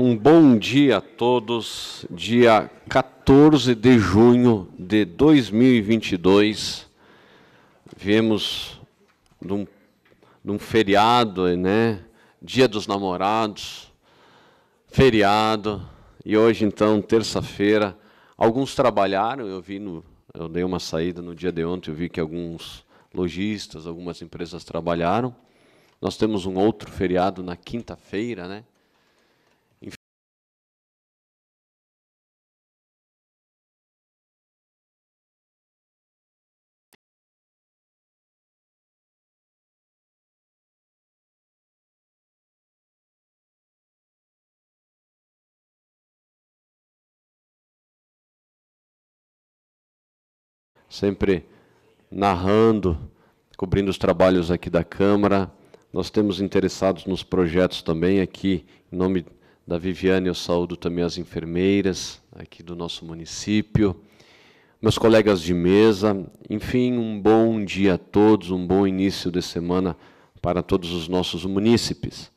um bom dia a todos. Dia 14 de junho de 2022, viemos de um, de um feriado, né? Dia dos Namorados, feriado, e hoje, então, terça-feira. Alguns trabalharam, eu vi, no, eu dei uma saída no dia de ontem, eu vi que alguns lojistas, algumas empresas trabalharam. Nós temos um outro feriado na quinta-feira, né? sempre narrando, cobrindo os trabalhos aqui da Câmara. Nós temos interessados nos projetos também aqui, em nome da Viviane, eu saúdo também as enfermeiras aqui do nosso município, meus colegas de mesa. Enfim, um bom dia a todos, um bom início de semana para todos os nossos munícipes.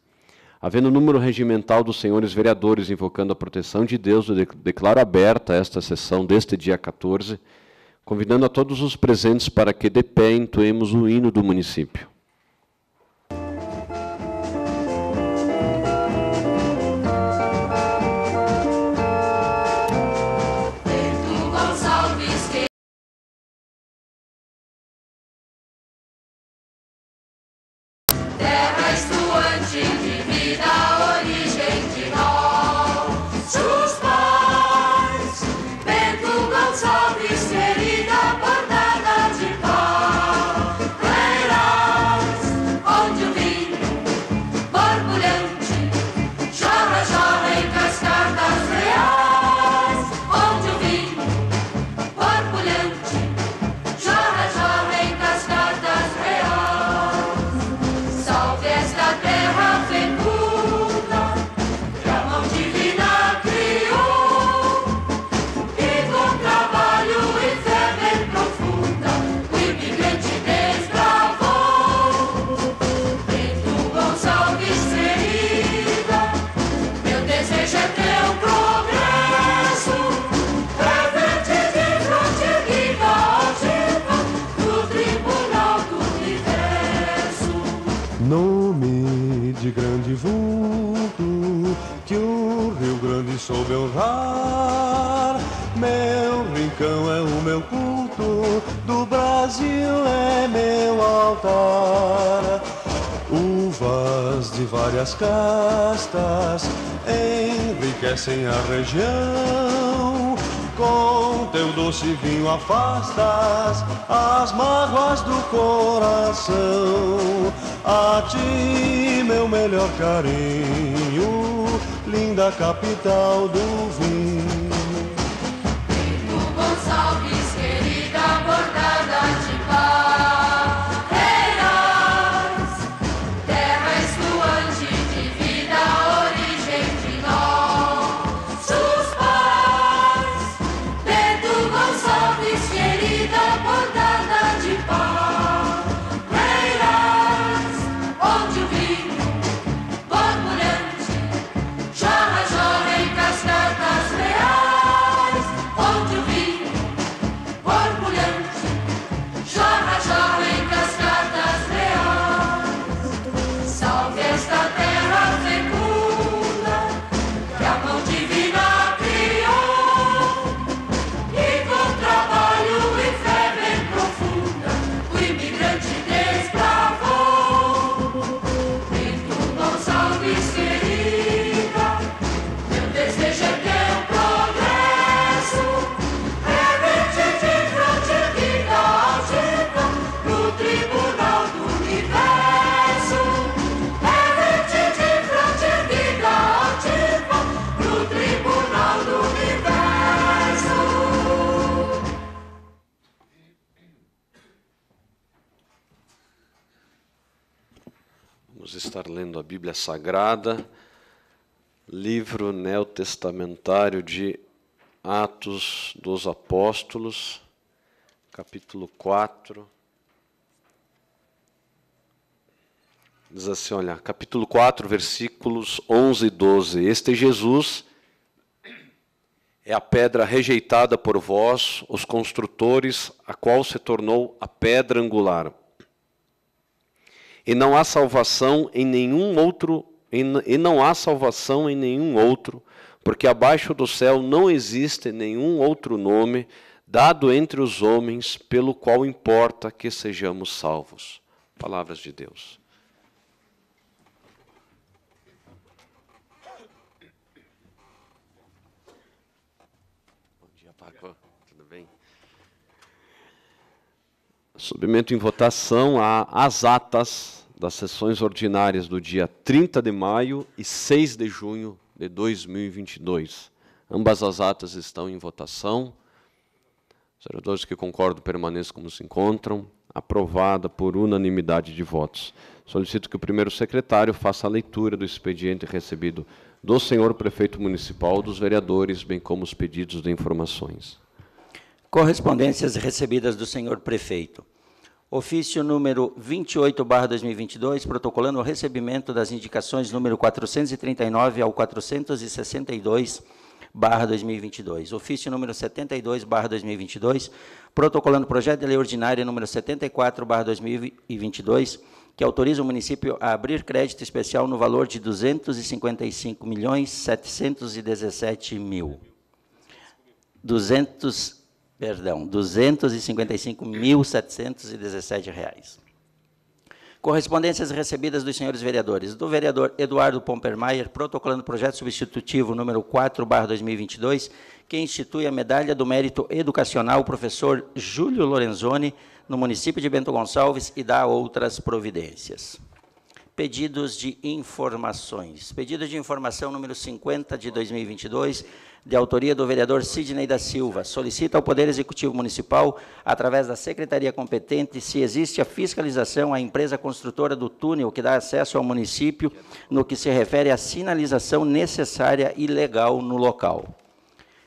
Havendo número regimental dos senhores vereadores invocando a proteção de Deus, eu declaro aberta esta sessão deste dia 14 convidando a todos os presentes para que de pé entoemos o hino do município. sou meu lar, meu rincão é o meu culto, do Brasil é meu altar. Uvas de várias castas enriquecem a região. Com teu doce vinho afastas as mágoas do coração. A ti, meu melhor carinho linda capital do vinho. a Bíblia Sagrada, livro neotestamentário de Atos dos Apóstolos, capítulo 4. Diz assim, olha, capítulo 4, versículos 11 e 12. Este Jesus é a pedra rejeitada por vós, os construtores, a qual se tornou a pedra angular e não há salvação em nenhum outro e não há salvação em nenhum outro, porque abaixo do céu não existe nenhum outro nome dado entre os homens pelo qual importa que sejamos salvos. Palavras de Deus. Submeto em votação a, as atas das sessões ordinárias do dia 30 de maio e 6 de junho de 2022. Ambas as atas estão em votação. Os vereadores que concordam permaneçam como se encontram. Aprovada por unanimidade de votos. Solicito que o primeiro secretário faça a leitura do expediente recebido do senhor prefeito municipal, dos vereadores, bem como os pedidos de informações. Correspondências recebidas do senhor prefeito. Ofício número 28/2022, protocolando o recebimento das indicações número 439 ao 462 barra 2022. Ofício número 72, barra 2022, protocolando o projeto de lei ordinária número 74, barra 2022, que autoriza o município a abrir crédito especial no valor de 255 milhões 717 mil. 200 perdão, 255.717 reais. Correspondências recebidas dos senhores vereadores. Do vereador Eduardo Pompermayer, protocolando projeto substitutivo número 4, 2022, que institui a medalha do mérito educacional professor Júlio Lorenzoni, no município de Bento Gonçalves, e dá outras providências. Pedidos de informações. Pedido de informação número 50 de 2022, de autoria do vereador Sidney da Silva, solicita ao Poder Executivo Municipal, através da secretaria competente, se existe a fiscalização à empresa construtora do túnel que dá acesso ao município no que se refere à sinalização necessária e legal no local.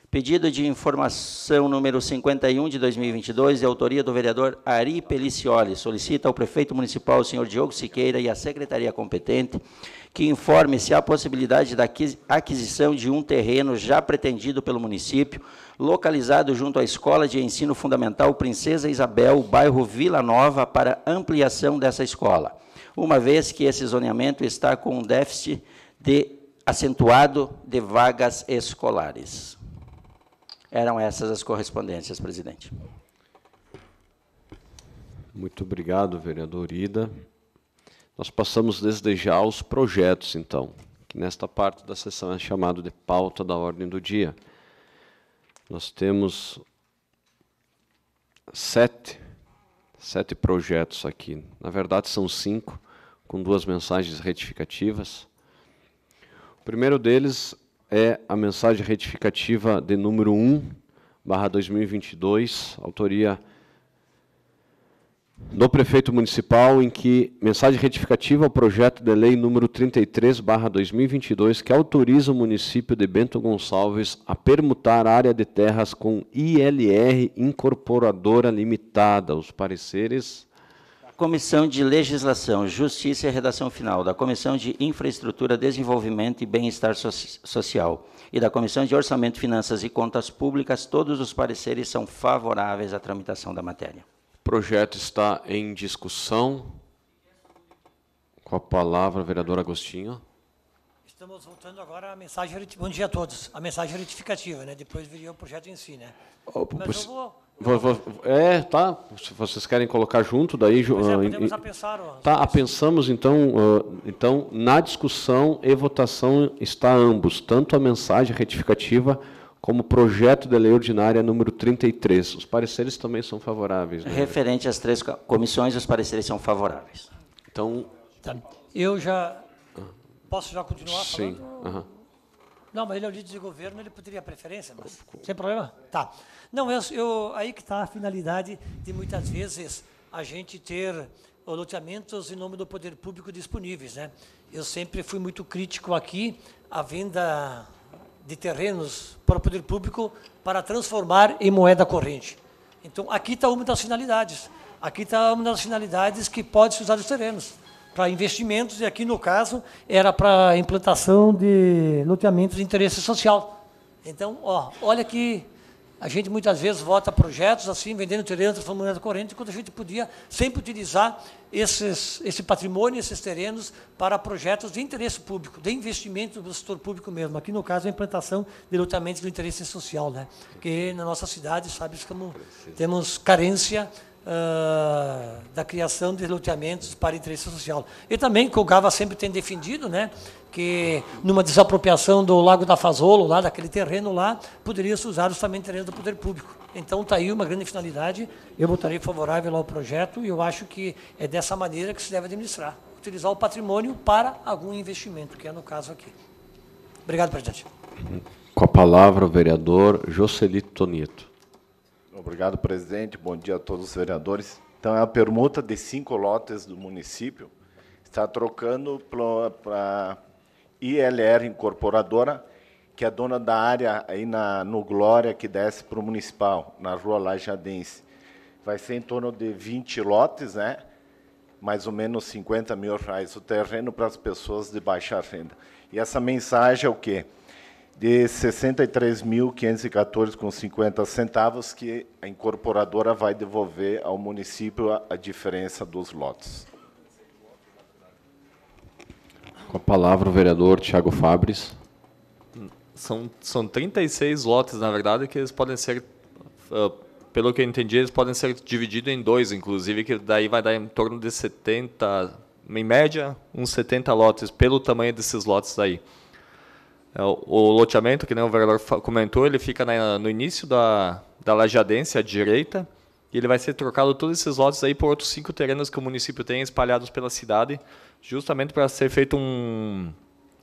Pedido de informação número 51 de 2022, de autoria do vereador Ari Pelicioli, solicita ao prefeito municipal, senhor Diogo Siqueira, e à secretaria competente que informe se há possibilidade da aquisição de um terreno já pretendido pelo município, localizado junto à Escola de Ensino Fundamental Princesa Isabel, bairro Vila Nova, para ampliação dessa escola, uma vez que esse zoneamento está com um déficit de, acentuado de vagas escolares. Eram essas as correspondências, presidente. Muito obrigado, vereador Ida. Nós passamos desde já aos projetos, então, que nesta parte da sessão é chamado de pauta da ordem do dia. Nós temos sete, sete projetos aqui. Na verdade, são cinco, com duas mensagens retificativas. O primeiro deles é a mensagem retificativa de número 1, barra 2022, autoria do prefeito municipal em que mensagem retificativa ao projeto de lei número 33/2022 que autoriza o município de Bento Gonçalves a permutar área de terras com ILR incorporadora limitada. Os pareceres Comissão de Legislação, Justiça e Redação Final, da Comissão de Infraestrutura, Desenvolvimento e Bem-Estar so Social e da Comissão de Orçamento, Finanças e Contas Públicas, todos os pareceres são favoráveis à tramitação da matéria projeto está em discussão. Com a palavra, vereador Agostinho. Estamos voltando agora à mensagem. Bom dia a todos. A mensagem retificativa, né? Depois viria o projeto em si, né? Oh, Mas eu vou. Eu vou... É, tá. Se vocês querem colocar junto, daí. Pois é, podemos uh, apensar. Ó, tá, apensamos, então, uh, então, na discussão e votação está ambos, tanto a mensagem retificativa como projeto de lei ordinária número 33. Os pareceres também são favoráveis. Né? Referente às três comissões, os pareceres são favoráveis. Então, tá. eu já posso já continuar Sim. Uhum. Não, mas ele é o líder de governo, ele poderia preferência, mas sem problema. Tá. Não, eu, eu aí que está a finalidade de muitas vezes a gente ter loteamentos em nome do poder público disponíveis, né? Eu sempre fui muito crítico aqui à venda de terrenos para o poder público para transformar em moeda corrente. Então, aqui está uma das finalidades. Aqui está uma das finalidades que pode-se usar os terrenos para investimentos, e aqui, no caso, era para implantação de loteamentos de interesse social. Então, ó, olha que a gente muitas vezes vota projetos assim, vendendo terrenos transformando moeda corrente, quando a gente podia sempre utilizar esses, esse patrimônio, esses terrenos, para projetos de interesse público, de investimento do setor público mesmo. Aqui, no caso, a implantação de lotamentos do interesse social, né? que na nossa cidade, sabe, como temos carência Uh, da criação de loteamentos para interesse social. E também, que o Gava sempre tem defendido, né, que numa desapropriação do Lago da Fazolo, lá daquele terreno lá, poderia se usar justamente terreno do poder público. Então está aí uma grande finalidade. Eu votarei favorável ao projeto e eu acho que é dessa maneira que se deve administrar, utilizar o patrimônio para algum investimento, que é no caso aqui. Obrigado, presidente. Com a palavra o vereador Jocelito Tonito Obrigado, presidente. Bom dia a todos os vereadores. Então, é a permuta de cinco lotes do município. Está trocando para ILR é Incorporadora, que é dona da área aí na, no Glória, que desce para o Municipal, na Rua Lajadense. Vai ser em torno de 20 lotes, né? mais ou menos 50 mil reais o terreno para as pessoas de baixa renda. E essa mensagem é o quê? De 63.514,50 centavos que a incorporadora vai devolver ao município a, a diferença dos lotes. Com a palavra o vereador Tiago Fabres. São, são 36 lotes, na verdade, que eles podem ser, ah, pelo que eu entendi, eles podem ser divididos em dois, inclusive, que daí vai dar em torno de 70, em média, uns 70 lotes, pelo tamanho desses lotes aí. É, o loteamento, que nem o vereador comentou, ele fica na, no início da, da Lajadência à direita, e ele vai ser trocado todos esses lotes aí por outros cinco terrenos que o município tem espalhados pela cidade, justamente para ser feito um,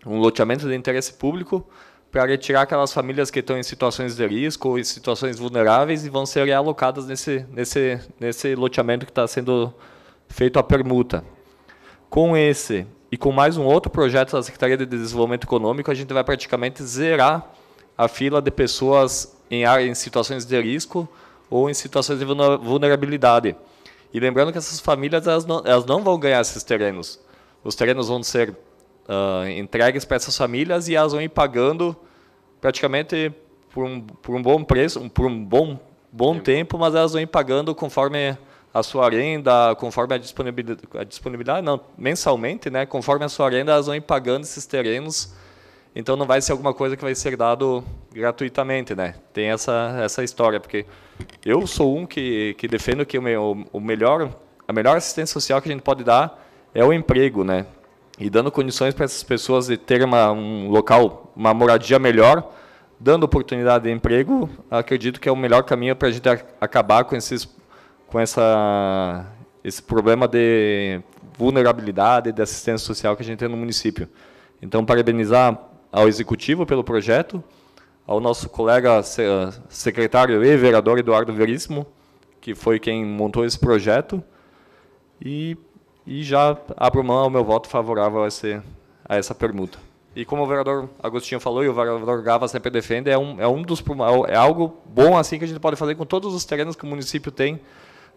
um loteamento de interesse público para retirar aquelas famílias que estão em situações de risco ou em situações vulneráveis e vão ser realocadas nesse, nesse, nesse loteamento que está sendo feito a permuta. Com esse e com mais um outro projeto da Secretaria de Desenvolvimento Econômico, a gente vai praticamente zerar a fila de pessoas em, áreas em situações de risco ou em situações de vulnerabilidade. E lembrando que essas famílias elas não, elas não vão ganhar esses terrenos. Os terrenos vão ser uh, entregues para essas famílias e elas vão ir pagando praticamente por um, por um bom preço, por um bom, bom tempo, mas elas vão ir pagando conforme a sua renda, conforme a disponibilidade, a disponibilidade não, mensalmente, né? Conforme a sua renda, elas vão ir pagando esses terrenos então não vai ser alguma coisa que vai ser dado gratuitamente, né? Tem essa essa história, porque eu sou um que, que defendo que o, meu, o melhor a melhor assistência social que a gente pode dar é o emprego, né? E dando condições para essas pessoas de ter uma, um local, uma moradia melhor, dando oportunidade de emprego, acredito que é o melhor caminho para a gente acabar com esses com essa esse problema de vulnerabilidade de assistência social que a gente tem no município. Então, parabenizar ao executivo pelo projeto, ao nosso colega secretário e vereador Eduardo Veríssimo, que foi quem montou esse projeto, e, e já abro mão ao meu voto favorável a, esse, a essa permuta. E como o vereador Agostinho falou e o vereador Gava sempre defende, é, um, é, um dos, é, é algo bom assim que a gente pode fazer com todos os terrenos que o município tem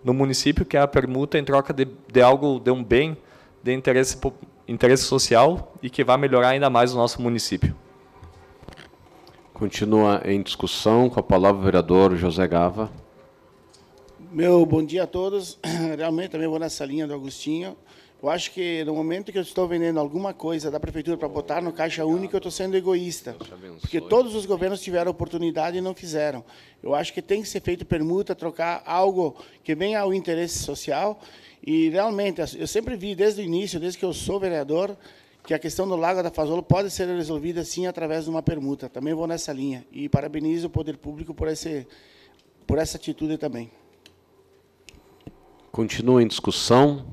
no município, que é a permuta em troca de, de algo, de um bem de interesse interesse social e que vai melhorar ainda mais o nosso município. Continua em discussão com a palavra o vereador José Gava. Meu bom dia a todos. Realmente também vou nessa linha do Agostinho. Eu acho que no momento que eu estou vendendo alguma coisa da prefeitura para botar no caixa único eu estou sendo egoísta. Porque todos os governos tiveram oportunidade e não fizeram. Eu acho que tem que ser feito permuta, trocar algo que venha ao interesse social e realmente, eu sempre vi desde o início, desde que eu sou vereador, que a questão do Lago da Fazola pode ser resolvida sim através de uma permuta. Também vou nessa linha. E parabenizo o poder público por, esse, por essa atitude também. Continua em discussão.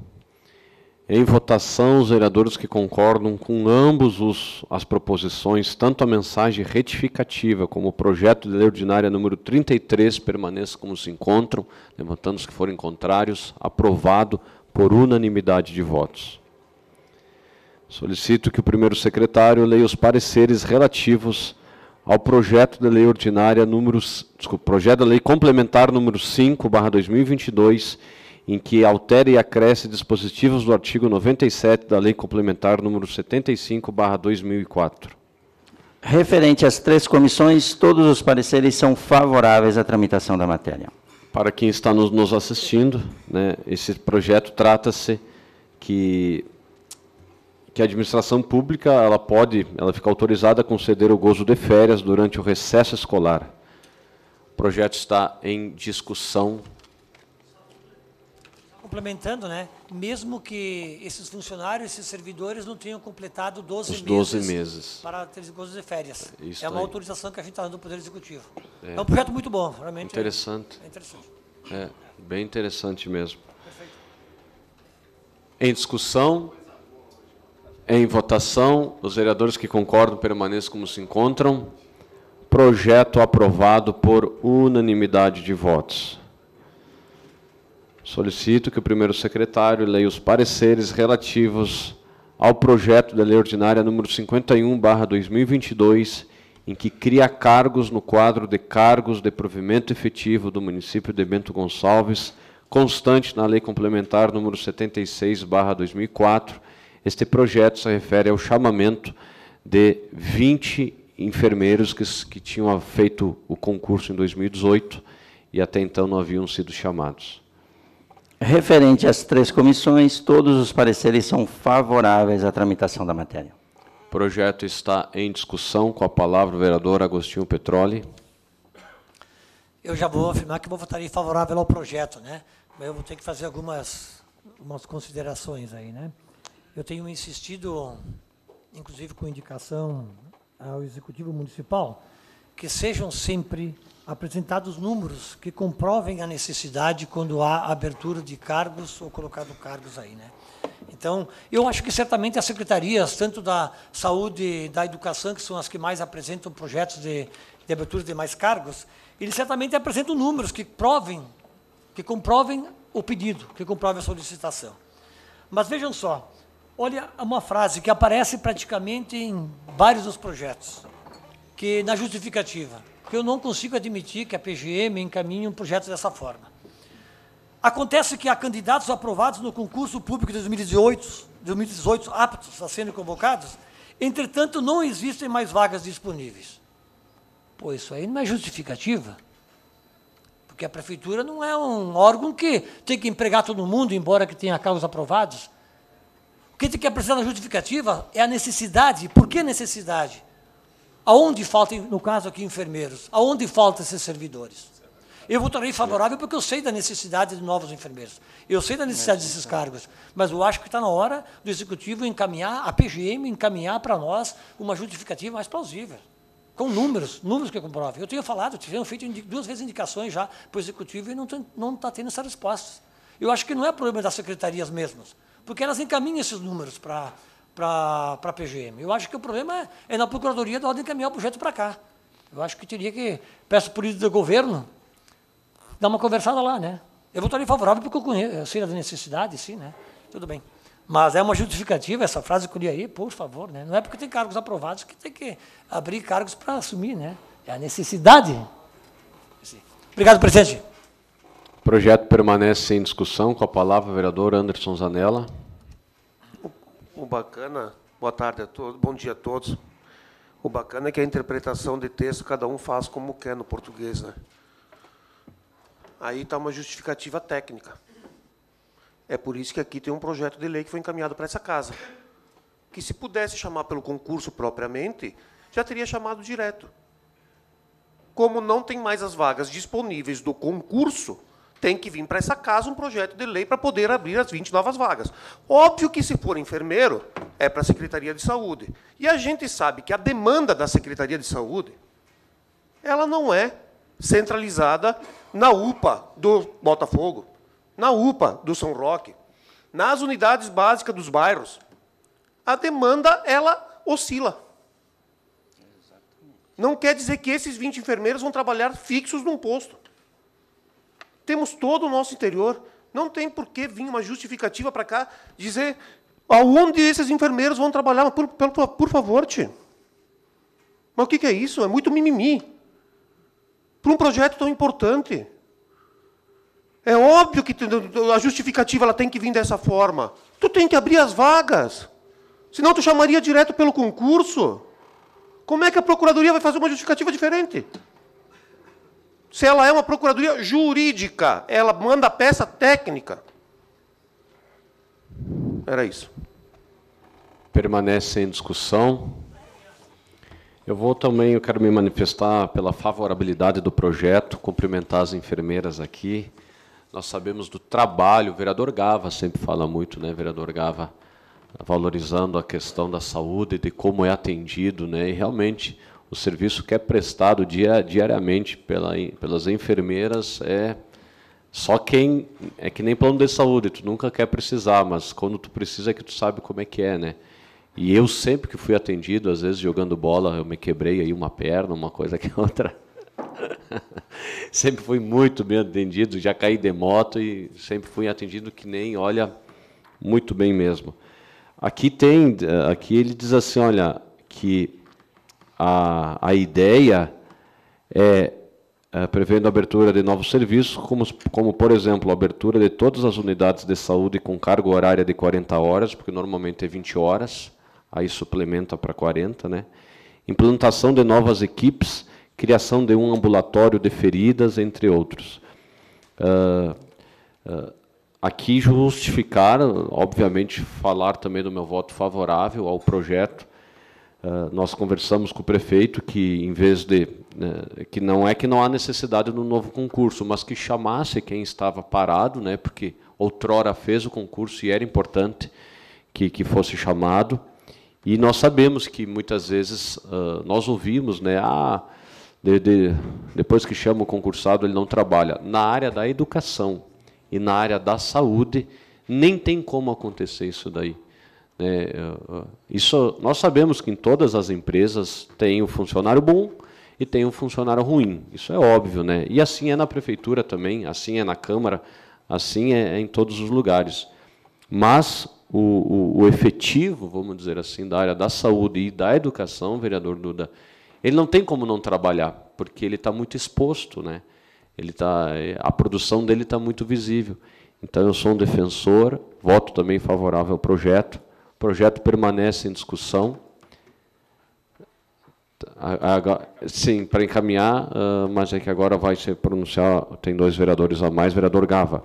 Em votação, os vereadores que concordam com ambos os, as proposições, tanto a mensagem retificativa como o projeto de lei ordinária número 33 permaneçam como se encontram, levantando os que forem contrários, aprovado por unanimidade de votos. Solicito que o primeiro secretário leia os pareceres relativos ao projeto de lei ordinária número, desculpa, projeto de lei complementar número 5/2022 em que altere e acresce dispositivos do artigo 97 da Lei Complementar número 75/2004. Referente às três comissões, todos os pareceres são favoráveis à tramitação da matéria. Para quem está nos, nos assistindo, né, esse projeto trata-se que que a administração pública ela pode, ela fica autorizada a conceder o gozo de férias durante o recesso escolar. O projeto está em discussão complementando, né? Mesmo que esses funcionários, esses servidores não tenham completado 12, Os 12 meses, meses para ter gozo de férias. É isso é uma aí. autorização que a gente está dando do Poder Executivo. É. é, um projeto muito bom, realmente. Interessante. É, interessante. É, bem interessante mesmo. Perfeito. Em discussão, em votação, os vereadores que concordam permaneçam como se encontram. Projeto aprovado por unanimidade de votos. Solicito que o primeiro secretário leia os pareceres relativos ao projeto da Lei Ordinária número 51/2022, em que cria cargos no quadro de cargos de provimento efetivo do município de Bento Gonçalves, constante na Lei Complementar número 76/2004. Este projeto se refere ao chamamento de 20 enfermeiros que, que tinham feito o concurso em 2018 e até então não haviam sido chamados. Referente às três comissões, todos os pareceres são favoráveis à tramitação da matéria. O projeto está em discussão. Com a palavra o vereador Agostinho Petroli. Eu já vou afirmar que vou votar favorável ao projeto, né? Mas eu vou ter que fazer algumas considerações aí, né? Eu tenho insistido, inclusive com indicação ao Executivo Municipal, que sejam sempre apresentados números que comprovem a necessidade quando há abertura de cargos ou colocado cargos aí, né? Então, eu acho que certamente as secretarias, tanto da saúde e da educação, que são as que mais apresentam projetos de, de abertura de mais cargos, eles certamente apresentam números que provem, que comprovem o pedido, que comprovem a solicitação. Mas vejam só, olha uma frase que aparece praticamente em vários dos projetos que na justificativa, porque eu não consigo admitir que a PGM encaminhe um projeto dessa forma. Acontece que há candidatos aprovados no concurso público de 2018, 2018 aptos a serem convocados, entretanto, não existem mais vagas disponíveis. Pô, isso aí não é justificativa porque a prefeitura não é um órgão que tem que empregar todo mundo, embora que tenha cargos aprovados. O que tem que apresentar na justificativa é a necessidade. Por que necessidade? Aonde falta, no caso aqui, enfermeiros? Aonde faltam esses servidores? Eu votarei favorável porque eu sei da necessidade de novos enfermeiros. Eu sei da necessidade desses cargos. Mas eu acho que está na hora do Executivo encaminhar, a PGM encaminhar para nós uma justificativa mais plausível. Com números, números que comprovem. Eu tenho falado, tenho feito duas vezes indicações já para o Executivo e não está tendo essas respostas. Eu acho que não é problema das secretarias mesmas, porque elas encaminham esses números para para a PGM. Eu acho que o problema é, é na Procuradoria da ordem encaminhar o projeto para cá. Eu acho que teria que, peço por isso do governo, dar uma conversada lá, né? Eu votaria favorável porque eu, conheço, a sei da necessidade, sim, né? Tudo bem. Mas é uma justificativa essa frase que eu li aí, por favor, né? Não é porque tem cargos aprovados que tem que abrir cargos para assumir, né? É a necessidade. Obrigado, presidente. O projeto permanece em discussão. Com a palavra, o vereador Anderson Zanella. O bacana, boa tarde a todos, bom dia a todos. O bacana é que a interpretação de texto cada um faz como quer no português, né? Aí está uma justificativa técnica. É por isso que aqui tem um projeto de lei que foi encaminhado para essa casa, que se pudesse chamar pelo concurso propriamente, já teria chamado direto. Como não tem mais as vagas disponíveis do concurso, tem que vir para essa casa um projeto de lei para poder abrir as 20 novas vagas. Óbvio que, se for enfermeiro, é para a Secretaria de Saúde. E a gente sabe que a demanda da Secretaria de Saúde ela não é centralizada na UPA do Botafogo, na UPA do São Roque, nas unidades básicas dos bairros. A demanda ela oscila. Não quer dizer que esses 20 enfermeiros vão trabalhar fixos num posto. Temos todo o nosso interior. Não tem por que vir uma justificativa para cá dizer aonde esses enfermeiros vão trabalhar. Por, por, por favor, tio. Mas o que, que é isso? É muito mimimi. Para um projeto tão importante. É óbvio que a justificativa ela tem que vir dessa forma. Tu tem que abrir as vagas. Senão tu chamaria direto pelo concurso. Como é que a procuradoria vai fazer uma justificativa diferente? Se ela é uma procuradoria jurídica, ela manda a peça técnica. Era isso. Permanece em discussão. Eu vou também, eu quero me manifestar pela favorabilidade do projeto, cumprimentar as enfermeiras aqui. Nós sabemos do trabalho, o vereador Gava sempre fala muito, né, vereador Gava, valorizando a questão da saúde, e de como é atendido, né, e realmente o serviço que é prestado dia, diariamente pela, pelas enfermeiras é só quem é que nem plano de saúde, tu nunca quer precisar, mas quando tu precisa é que tu sabe como é que é, né? E eu sempre que fui atendido, às vezes jogando bola, eu me quebrei aí uma perna, uma coisa que é outra. sempre fui muito bem atendido, já caí de moto e sempre fui atendido que nem, olha, muito bem mesmo. Aqui tem, eh, aqui ele diz assim, olha, que a, a ideia é, é, prevendo a abertura de novos serviços, como, como, por exemplo, a abertura de todas as unidades de saúde com carga horária de 40 horas, porque normalmente é 20 horas, aí suplementa para 40, né? implantação de novas equipes, criação de um ambulatório de feridas, entre outros. Uh, uh, aqui justificar, obviamente, falar também do meu voto favorável ao projeto, ah, nós conversamos com o prefeito que em vez de né, que não é que não há necessidade do novo concurso, mas que chamasse quem estava parado, né, porque outrora fez o concurso e era importante que, que fosse chamado. E nós sabemos que muitas vezes uh, nós ouvimos, né, ah, de, de, depois que chama o concursado ele não trabalha. Na área da educação e na área da saúde nem tem como acontecer isso daí. É, isso nós sabemos que em todas as empresas tem o funcionário bom e tem o funcionário ruim. Isso é óbvio, né? E assim é na prefeitura também, assim é na Câmara, assim é, é, em todos os lugares. Mas o, o, o efetivo, vamos dizer assim, da área da saúde e da educação, vereador Duda, ele não tem como não trabalhar, porque ele está muito exposto, né? Ele tá, eh, a produção dele está muito visível. Então eu sou um defensor, voto também favorável ao projeto o projeto permanece em discussão. sim, para encaminhar, ah, mas é que agora vai se pronunciar, tem dois vereadores a mais, vereador Gava.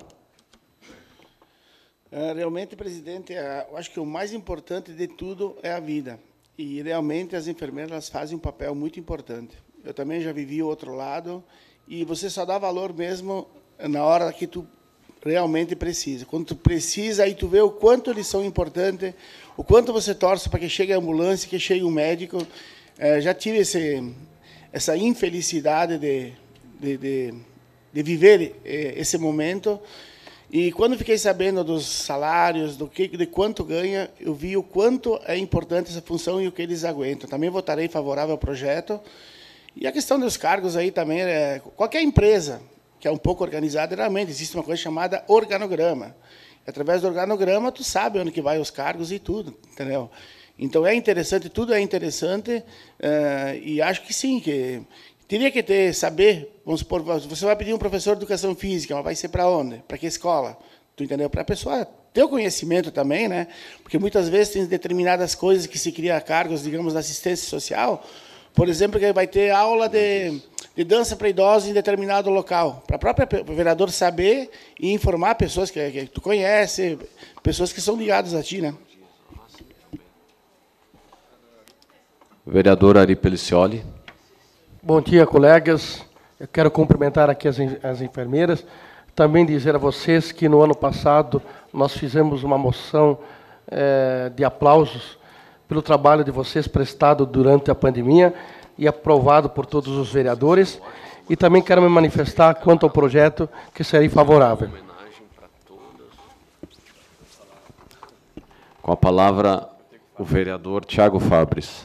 É, realmente, presidente, é, eu acho que o mais importante de tudo é a vida. E, realmente, as enfermeiras fazem um papel muito importante. Eu também já vivi o outro lado, e você só dá valor mesmo na hora que tu realmente precisa. Quando tu precisa, aí tu vê o quanto eles são importantes, o quanto você torce para que chegue a ambulância, que chegue o um médico. É, já tive esse, essa infelicidade de, de, de, de viver é, esse momento. E quando fiquei sabendo dos salários, do que, de quanto ganha, eu vi o quanto é importante essa função e o que eles aguentam. Também votarei favorável ao projeto. E a questão dos cargos aí também, é, qualquer empresa, que é um pouco organizada, realmente existe uma coisa chamada organograma. Através do organograma, tu sabe onde que vai os cargos e tudo, entendeu? Então, é interessante, tudo é interessante, eh, e acho que sim, que teria que ter, saber, vamos supor, você vai pedir um professor de educação física, mas vai ser para onde? Para que escola? Tu entendeu? Para a pessoa ter o conhecimento também, né? Porque muitas vezes tem determinadas coisas que se cria cargos, digamos, da assistência social, por exemplo, que vai ter aula de de dança para idosos em determinado local, para o próprio vereador saber e informar pessoas que, que tu conhece, pessoas que são ligadas a ti, né? Vereador Ari Pelicioli. Bom dia, colegas. Eu quero cumprimentar aqui as, as enfermeiras. Também dizer a vocês que no ano passado nós fizemos uma moção é, de aplausos pelo trabalho de vocês prestado durante a pandemia e aprovado por todos os vereadores. E também quero me manifestar quanto ao projeto que serei favorável. Com a palavra o vereador Tiago Fabris.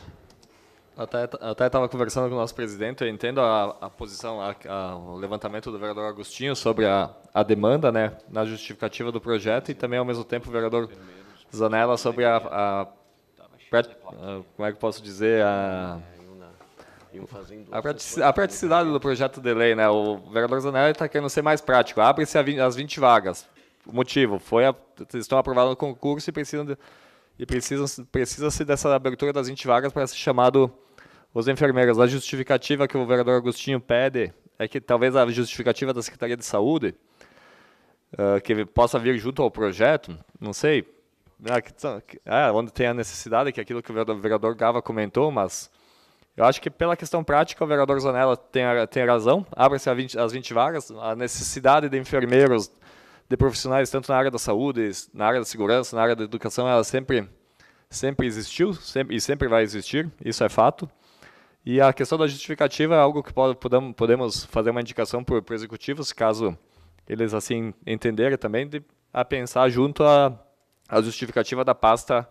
Até até estava conversando com o nosso presidente, eu entendo a, a posição, a, a, o levantamento do vereador Agostinho sobre a, a demanda, né, na justificativa do projeto e também ao mesmo tempo o vereador Zanella sobre a, a, a como é que posso dizer a fazendo. A, pratici a praticidade do projeto de lei, né? O vereador Zanelli está querendo ser mais prático. Abre-se as 20 vagas. O motivo foi a, estão aprovados no concurso e precisam de, e precisam precisa-se dessa abertura das 20 vagas para ser chamado os enfermeiros. A justificativa que o vereador Agostinho pede é que talvez a justificativa da Secretaria de Saúde uh, que possa vir junto ao projeto, não sei, né, é, onde tem a necessidade, que é aquilo que o vereador Gava comentou, mas eu acho que pela questão prática, o vereador Zanella tem, tem razão. Abre-se as 20 vagas, a necessidade de enfermeiros, de profissionais, tanto na área da saúde, na área da segurança, na área da educação, ela sempre, sempre existiu sempre, e sempre vai existir, isso é fato. E a questão da justificativa é algo que podemos, podemos fazer uma indicação para o executivo, se caso eles assim entenderem também, de, a pensar junto à justificativa da pasta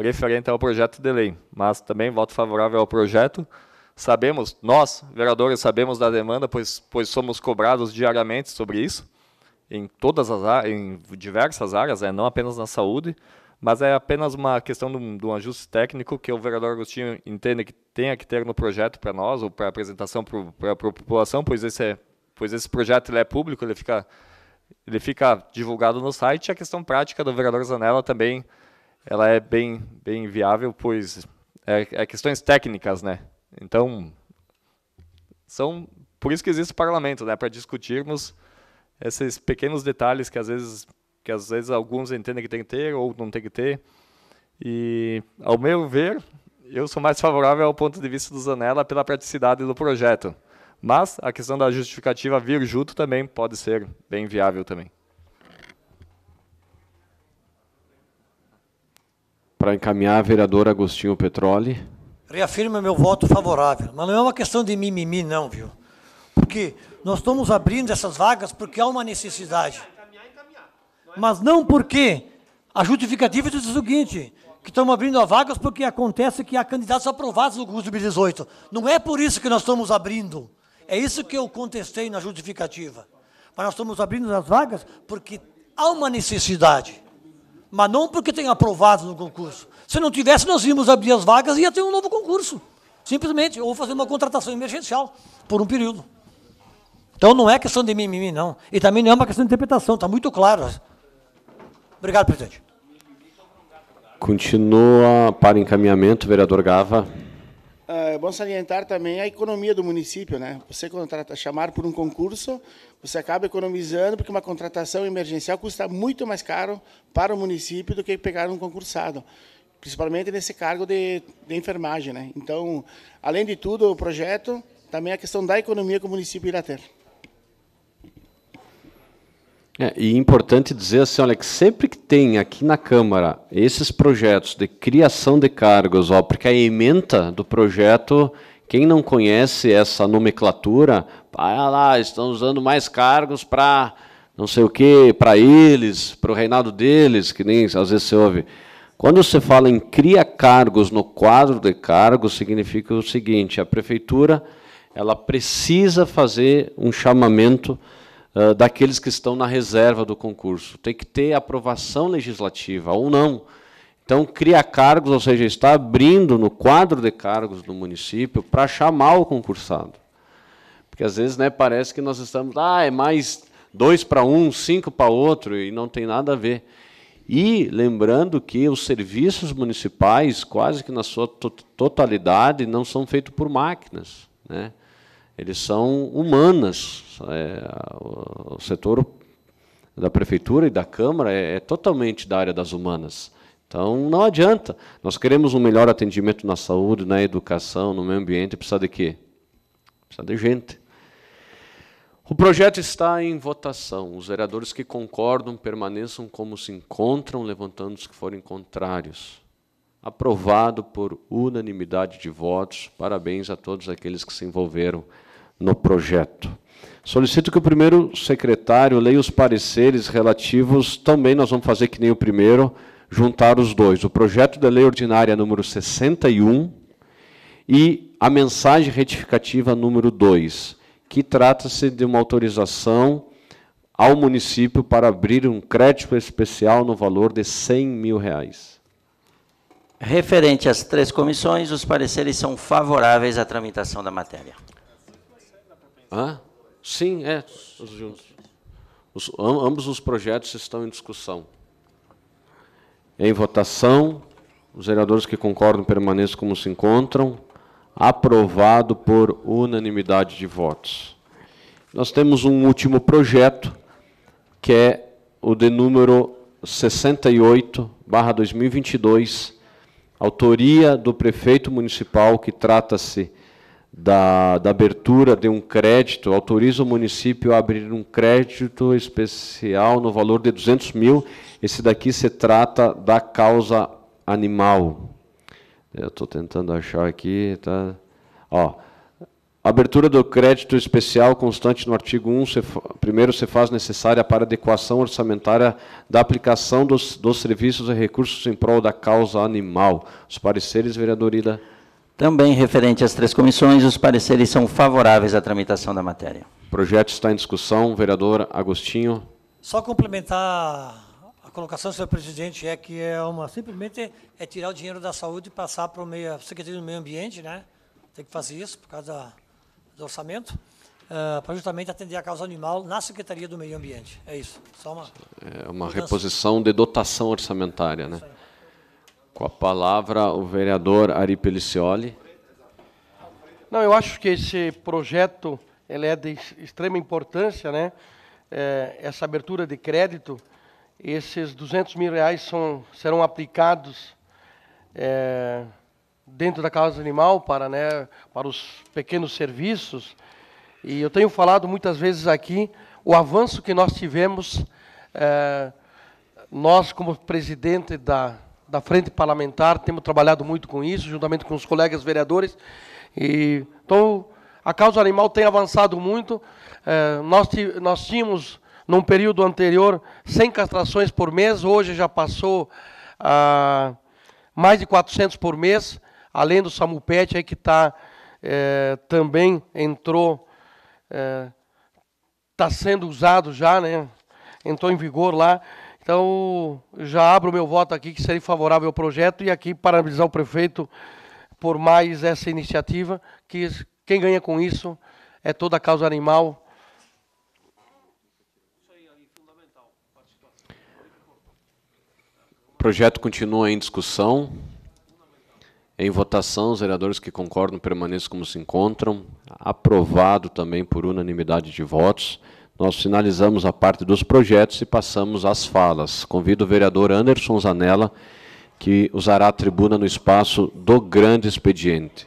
referente ao projeto de lei, mas também voto favorável ao projeto. Sabemos, nós, vereadores, sabemos da demanda, pois, pois somos cobrados diariamente sobre isso, em todas as em diversas áreas, né, não apenas na saúde, mas é apenas uma questão de um, de um, ajuste técnico que o vereador Agostinho entende que tenha que ter no projeto para nós, ou para apresentação para a população, pois esse, é, pois esse projeto ele é público, ele fica, ele fica divulgado no site, e a questão prática do vereador Zanella também ela é bem, bem viável, pois é, é questões técnicas, né? Então, são por isso que existe o parlamento, né? Para discutirmos esses pequenos detalhes que às vezes que às vezes alguns entendem que tem que ter ou não tem que ter. E ao meu ver, eu sou mais favorável ao ponto de vista do Zanella pela praticidade do projeto. Mas a questão da justificativa vir junto também pode ser bem viável também. para encaminhar a vereadora Agostinho Petroli. Reafirmo meu voto favorável, mas não é uma questão de mimimi, não, viu? Porque nós estamos abrindo essas vagas porque há uma necessidade. Mas não porque a justificativa diz o seguinte, que estamos abrindo as vagas porque acontece que há candidatos aprovados no curso de 2018. Não é por isso que nós estamos abrindo. É isso que eu contestei na justificativa. Mas nós estamos abrindo as vagas porque há uma necessidade mas não porque tem aprovado no concurso. Se não tivesse, nós íamos abrir as vagas e ia ter um novo concurso. Simplesmente, ou fazer uma contratação emergencial por um período. Então não é questão de mimimi, não. E também não é uma questão de interpretação, está muito claro. Obrigado, presidente. Continua para encaminhamento, vereador Gava é ah, bom salientar também a economia do município, né? Você contrata, chamar por um concurso, você acaba economizando, porque uma contratação emergencial custa muito mais caro para o município do que pegar um concursado, principalmente nesse cargo de, de enfermagem, né? Então, além de tudo, o projeto, também a questão da economia que o município irá ter. É, e é importante dizer assim, olha, que sempre que tem aqui na Câmara esses projetos de criação de cargos, ó, porque a ementa do projeto, quem não conhece essa nomenclatura, ah lá, estão usando mais cargos para não sei o que, para eles, para o reinado deles, que nem às vezes se ouve. Quando você fala em cria cargos no quadro de cargos, significa o seguinte, a prefeitura ela precisa fazer um chamamento daqueles que estão na reserva do concurso. Tem que ter aprovação legislativa ou não. Então, cria cargos, ou seja, está abrindo no quadro de cargos do município para chamar o concursado. Porque às vezes né, parece que nós estamos, ah, é mais dois para um, cinco para outro, e não tem nada a ver. E lembrando que os serviços municipais, quase que na sua totalidade, não são feitos por máquinas. Né? eles são humanas. É, o, o, setor da prefeitura e da Câmara é, é totalmente da área das humanas. Então, não adianta. Nós queremos um melhor atendimento na saúde, na educação, no meio ambiente. Precisa de quê? Precisa de gente. O projeto está em votação. Os vereadores que concordam permaneçam como se encontram, levantando os que forem contrários. Aprovado por unanimidade de votos. Parabéns a todos aqueles que se envolveram no projeto. Solicito que o primeiro secretário leia os pareceres relativos, também nós vamos fazer que nem o primeiro, juntar os dois. O projeto da lei ordinária número 61 e a mensagem retificativa número 2, que trata-se de uma autorização ao município para abrir um crédito especial no valor de 100 mil reais. Referente às três comissões, os pareceres são favoráveis à tramitação da matéria. Hã? Sim, é, os juntos. Os, ambos os projetos estão em discussão. É em votação, os vereadores que concordam permaneçam como se encontram. Aprovado por unanimidade de votos. Nós temos um último projeto, que é o de número 68, barra 2022, autoria do prefeito municipal, que trata-se da, da abertura de um crédito, autoriza o município a abrir um crédito especial no valor de 200 mil. Esse daqui se trata da causa animal. Eu estou tentando achar aqui. Tá? Ó, abertura do crédito especial constante no artigo 1, se, primeiro se faz necessária para adequação orçamentária da aplicação dos, dos serviços e recursos em prol da causa animal. Os pareceres, vereadorida. Também referente às três comissões, os pareceres são favoráveis à tramitação da matéria. O projeto está em discussão. Vereador Agostinho. Só complementar a colocação, senhor presidente, é que é uma simplesmente é tirar o dinheiro da saúde e passar para o meio, a Secretaria do Meio Ambiente, né? Tem que fazer isso por causa do orçamento. Uh, para justamente atender a causa animal na Secretaria do Meio Ambiente. É isso. Só uma, é uma reposição de dotação orçamentária, né? É com a palavra, o vereador Ari Pelicioli. Não, eu acho que esse projeto ele é de extrema importância, né? É, essa abertura de crédito, esses 200 mil reais são, serão aplicados é, dentro da casa animal para, né, para os pequenos serviços. E eu tenho falado muitas vezes aqui o avanço que nós tivemos, é, nós como presidente da da Frente Parlamentar, temos trabalhado muito com isso, juntamente com os colegas vereadores. E, então, a causa animal tem avançado muito. É, nós, nós tínhamos, num período anterior, 100 castrações por mês, hoje já passou a mais de 400 por mês, além do Samupet, aí que tá, é, também entrou, está é, tá sendo usado já, né? entrou em vigor lá. Então, já abro meu voto aqui que seria favorável ao projeto e aqui parabenizar o prefeito por mais essa iniciativa, que quem ganha com isso é toda a causa animal. O projeto continua em discussão. Em votação, os vereadores que concordam permaneçam como se encontram. Aprovado também por unanimidade de votos nós finalizamos a parte dos projetos e passamos às falas. Convido o vereador Anderson Zanella, que usará a tribuna no espaço do grande expediente.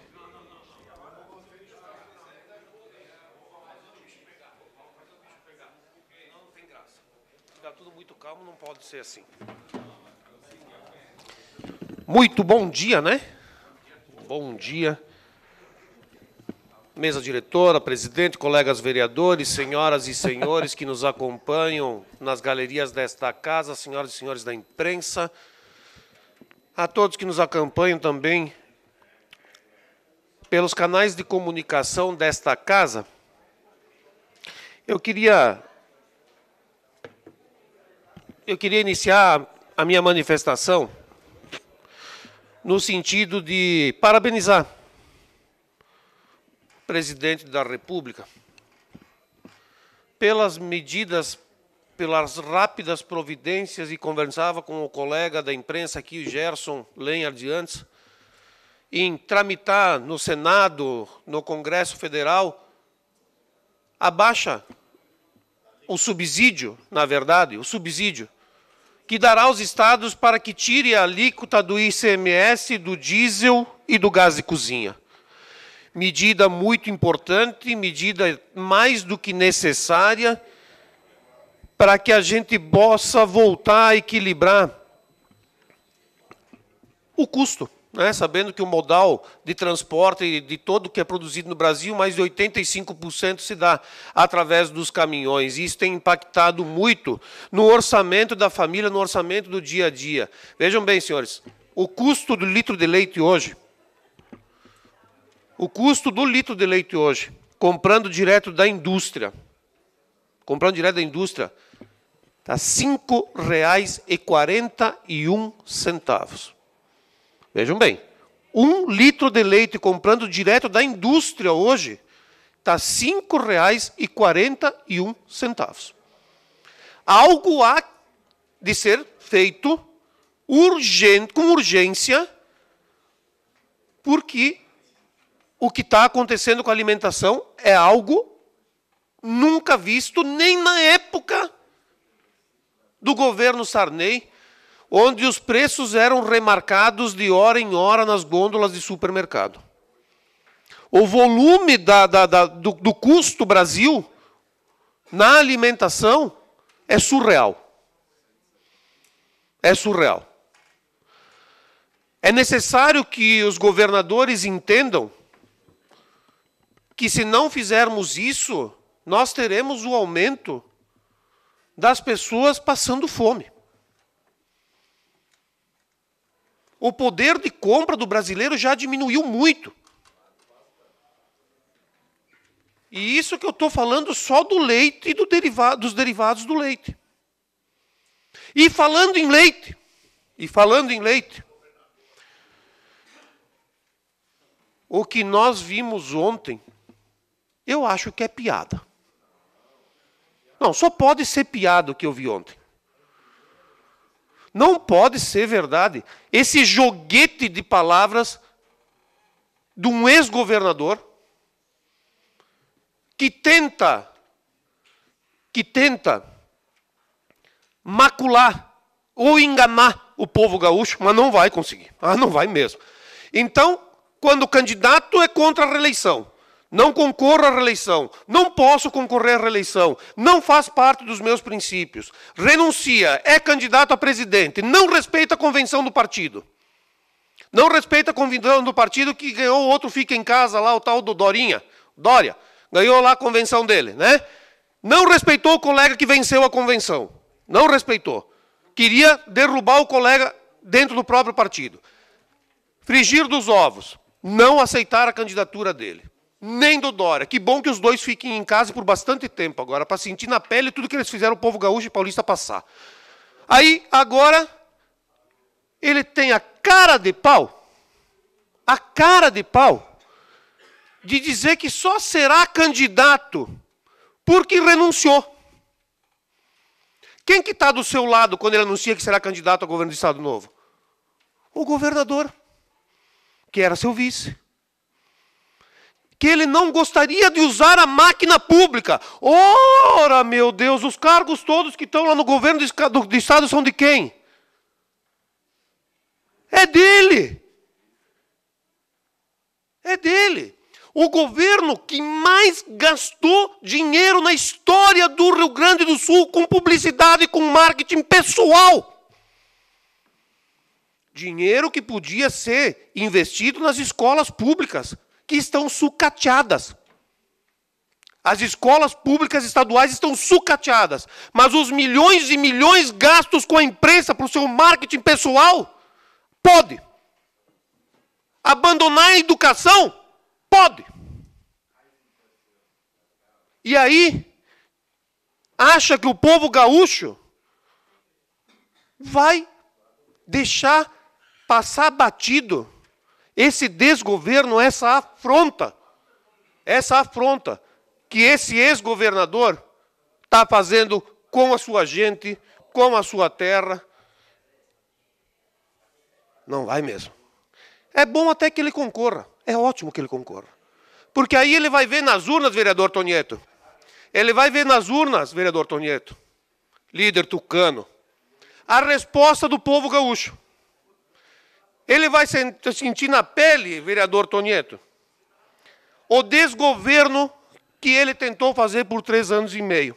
assim. Muito bom dia, né? Bom dia mesa diretora, presidente, colegas vereadores, senhoras e senhores que nos acompanham nas galerias desta casa, senhoras e senhores da imprensa, a todos que nos acompanham também pelos canais de comunicação desta casa. Eu queria eu queria iniciar a minha manifestação no sentido de parabenizar presidente da República, pelas medidas, pelas rápidas providências, e conversava com o colega da imprensa aqui, Gerson Lenhard, antes, em tramitar no Senado, no Congresso Federal, abaixa o subsídio, na verdade, o subsídio, que dará aos estados para que tire a alíquota do ICMS, do diesel e do gás de cozinha medida muito importante, medida mais do que necessária, para que a gente possa voltar a equilibrar o custo. Né? Sabendo que o modal de transporte de todo o que é produzido no Brasil, mais de 85% se dá através dos caminhões. Isso tem impactado muito no orçamento da família, no orçamento do dia a dia. Vejam bem, senhores, o custo do litro de leite hoje o custo do litro de leite hoje, comprando direto da indústria, comprando direto da indústria, está R$ 5,41. Vejam bem, um litro de leite comprando direto da indústria hoje está R$ 5,41. Algo há de ser feito urgente, com urgência, porque o que está acontecendo com a alimentação é algo nunca visto, nem na época do governo Sarney, onde os preços eram remarcados de hora em hora nas gôndolas de supermercado. O volume da, da, da, do, do custo Brasil na alimentação é surreal. É surreal. É necessário que os governadores entendam que se não fizermos isso, nós teremos o aumento das pessoas passando fome. O poder de compra do brasileiro já diminuiu muito. E isso que eu estou falando só do leite e do dos derivados do leite. E falando em leite, e falando em leite, o que nós vimos ontem eu acho que é piada. Não, só pode ser piada o que eu vi ontem. Não pode ser verdade. Esse joguete de palavras de um ex-governador que tenta que tenta macular ou enganar o povo gaúcho, mas não vai conseguir. Ah, não vai mesmo. Então, quando o candidato é contra a reeleição, não concorro à reeleição, não posso concorrer à reeleição, não faz parte dos meus princípios, renuncia, é candidato a presidente, não respeita a convenção do partido. Não respeita a convenção do partido que ganhou o outro fica em casa lá, o tal do Dorinha, Dória, ganhou lá a convenção dele, né? Não respeitou o colega que venceu a convenção. Não respeitou. Queria derrubar o colega dentro do próprio partido. Frigir dos ovos. Não aceitar a candidatura dele nem do Dória. Que bom que os dois fiquem em casa por bastante tempo agora, para sentir na pele tudo que eles fizeram o povo gaúcho e paulista passar. Aí, agora, ele tem a cara de pau, a cara de pau, de dizer que só será candidato porque renunciou. Quem que está do seu lado quando ele anuncia que será candidato ao governo do Estado Novo? O governador, que era seu vice que ele não gostaria de usar a máquina pública. Ora, meu Deus, os cargos todos que estão lá no governo do Estado são de quem? É dele. É dele. O governo que mais gastou dinheiro na história do Rio Grande do Sul com publicidade, com marketing pessoal. Dinheiro que podia ser investido nas escolas públicas, que estão sucateadas. As escolas públicas estaduais estão sucateadas, mas os milhões e milhões gastos com a imprensa para o seu marketing pessoal, pode. Abandonar a educação, pode. E aí, acha que o povo gaúcho vai deixar passar batido esse desgoverno, essa afronta, essa afronta que esse ex-governador está fazendo com a sua gente, com a sua terra. Não vai mesmo. É bom até que ele concorra, é ótimo que ele concorra. Porque aí ele vai ver nas urnas, vereador Tonieto. Ele vai ver nas urnas, vereador Tonieto, líder tucano, a resposta do povo gaúcho. Ele vai sentir na pele, vereador Tonieto, o desgoverno que ele tentou fazer por três anos e meio.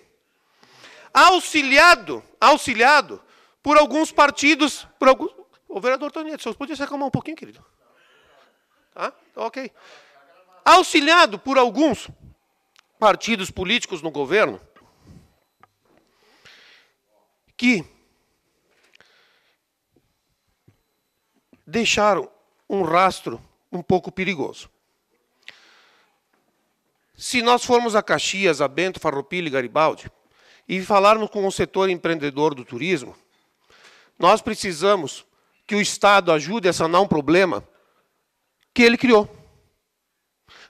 Auxiliado, auxiliado por alguns partidos. Por alguns... O vereador Tonieto, vocês podiam se acalmar um pouquinho, querido? Tá? tá? Ok. Auxiliado por alguns partidos políticos no governo que deixaram um rastro um pouco perigoso. Se nós formos a Caxias, a Bento, Farroupilha e Garibaldi e falarmos com o setor empreendedor do turismo, nós precisamos que o Estado ajude a sanar um problema que ele criou.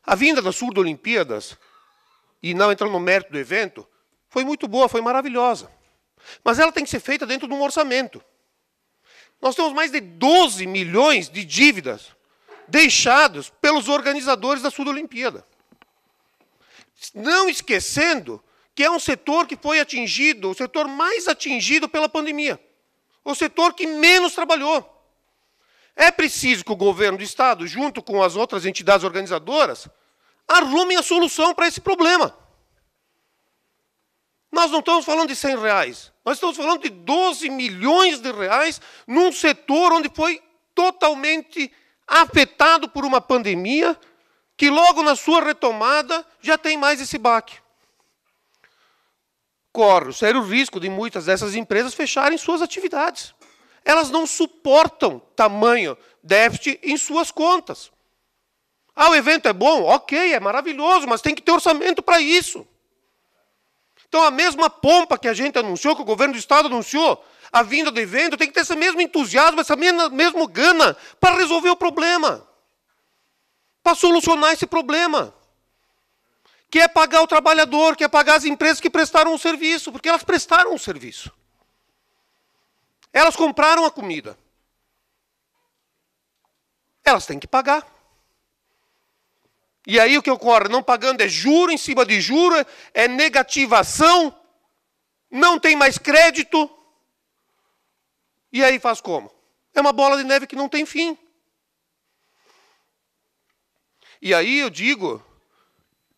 A vinda das surda Olimpíadas, e não entrando no mérito do evento, foi muito boa, foi maravilhosa. Mas ela tem que ser feita dentro de um orçamento. Nós temos mais de 12 milhões de dívidas deixadas pelos organizadores da Sudolimpíada. Não esquecendo que é um setor que foi atingido, o setor mais atingido pela pandemia, o setor que menos trabalhou. É preciso que o governo do Estado, junto com as outras entidades organizadoras, arrumem a solução para esse problema. Nós não estamos falando de 100 reais, nós estamos falando de 12 milhões de reais num setor onde foi totalmente afetado por uma pandemia, que logo na sua retomada já tem mais esse baque. Corre o sério risco de muitas dessas empresas fecharem suas atividades. Elas não suportam tamanho déficit em suas contas. Ah, o evento é bom? Ok, é maravilhoso, mas tem que ter orçamento para isso. Então, a mesma pompa que a gente anunciou, que o governo do Estado anunciou, a vinda do evento, tem que ter esse mesmo entusiasmo, essa mesma, mesma gana para resolver o problema, para solucionar esse problema, que é pagar o trabalhador, que é pagar as empresas que prestaram o serviço, porque elas prestaram o serviço. Elas compraram a comida. Elas têm que pagar. E aí o que ocorre? Não pagando é juro em cima de juro, é negativação, não tem mais crédito. E aí faz como? É uma bola de neve que não tem fim. E aí eu digo,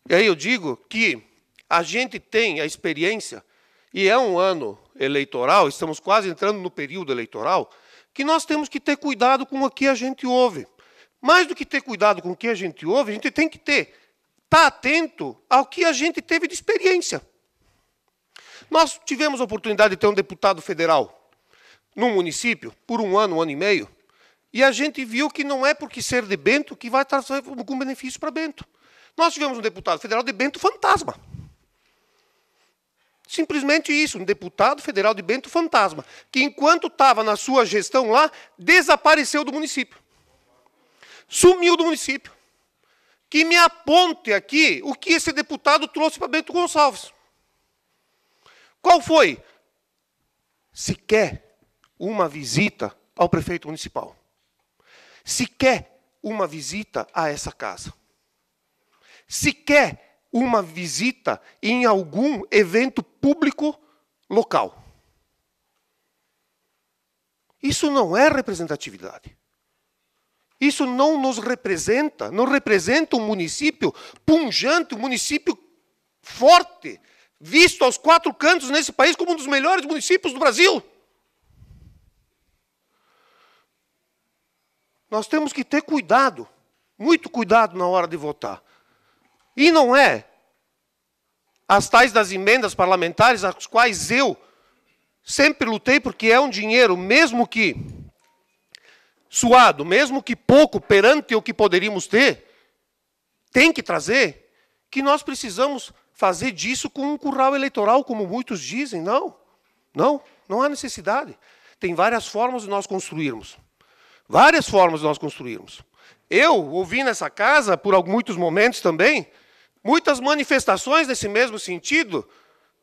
e aí eu digo que a gente tem a experiência e é um ano eleitoral, estamos quase entrando no período eleitoral, que nós temos que ter cuidado com o que a gente ouve mais do que ter cuidado com o que a gente ouve, a gente tem que ter tá atento ao que a gente teve de experiência. Nós tivemos a oportunidade de ter um deputado federal no município por um ano, um ano e meio, e a gente viu que não é porque ser de Bento que vai trazer algum benefício para Bento. Nós tivemos um deputado federal de Bento fantasma. Simplesmente isso, um deputado federal de Bento fantasma, que enquanto estava na sua gestão lá, desapareceu do município sumiu do município. Que me aponte aqui o que esse deputado trouxe para Bento Gonçalves. Qual foi? Sequer uma visita ao prefeito municipal. Sequer uma visita a essa casa. Sequer uma visita em algum evento público local. Isso não é representatividade. Isso não nos representa, não representa um município punjante, um município forte, visto aos quatro cantos nesse país como um dos melhores municípios do Brasil. Nós temos que ter cuidado, muito cuidado na hora de votar. E não é as tais das emendas parlamentares, as quais eu sempre lutei, porque é um dinheiro, mesmo que suado, mesmo que pouco perante o que poderíamos ter, tem que trazer que nós precisamos fazer disso com um curral eleitoral, como muitos dizem. Não, não, não há necessidade. Tem várias formas de nós construirmos. Várias formas de nós construirmos. Eu ouvi nessa casa, por muitos momentos também, muitas manifestações nesse mesmo sentido,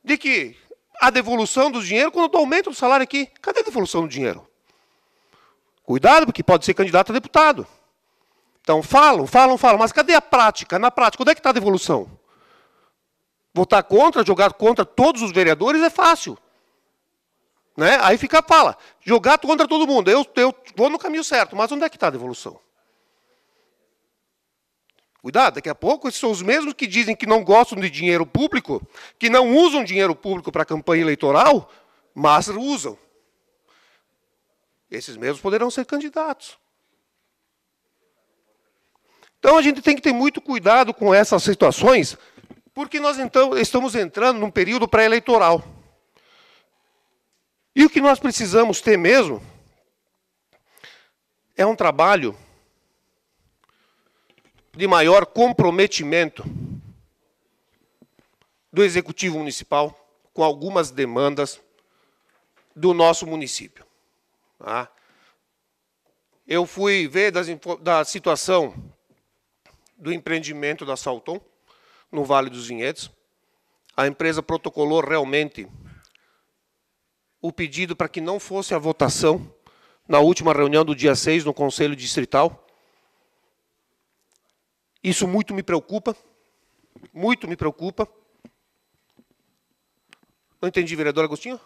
de que a devolução do dinheiro, quando eu aumento o salário aqui, cadê a devolução do dinheiro? Cuidado, porque pode ser candidato a deputado. Então, falam, falam, falam, mas cadê a prática? Na prática, onde é que está a devolução? Votar contra, jogar contra todos os vereadores é fácil. Né? Aí fica a fala, jogar contra todo mundo. Eu, eu vou no caminho certo, mas onde é que está a devolução? Cuidado, daqui a pouco esses são os mesmos que dizem que não gostam de dinheiro público, que não usam dinheiro público para campanha eleitoral, mas usam. Esses mesmos poderão ser candidatos. Então a gente tem que ter muito cuidado com essas situações, porque nós então estamos entrando num período pré-eleitoral. E o que nós precisamos ter mesmo é um trabalho de maior comprometimento do executivo municipal com algumas demandas do nosso município. Tá? Eu fui ver das, da situação do empreendimento da Salton, no Vale dos Vinhedos. A empresa protocolou realmente o pedido para que não fosse a votação na última reunião do dia 6 no Conselho Distrital. Isso muito me preocupa, muito me preocupa. Não entendi, vereador Agostinho?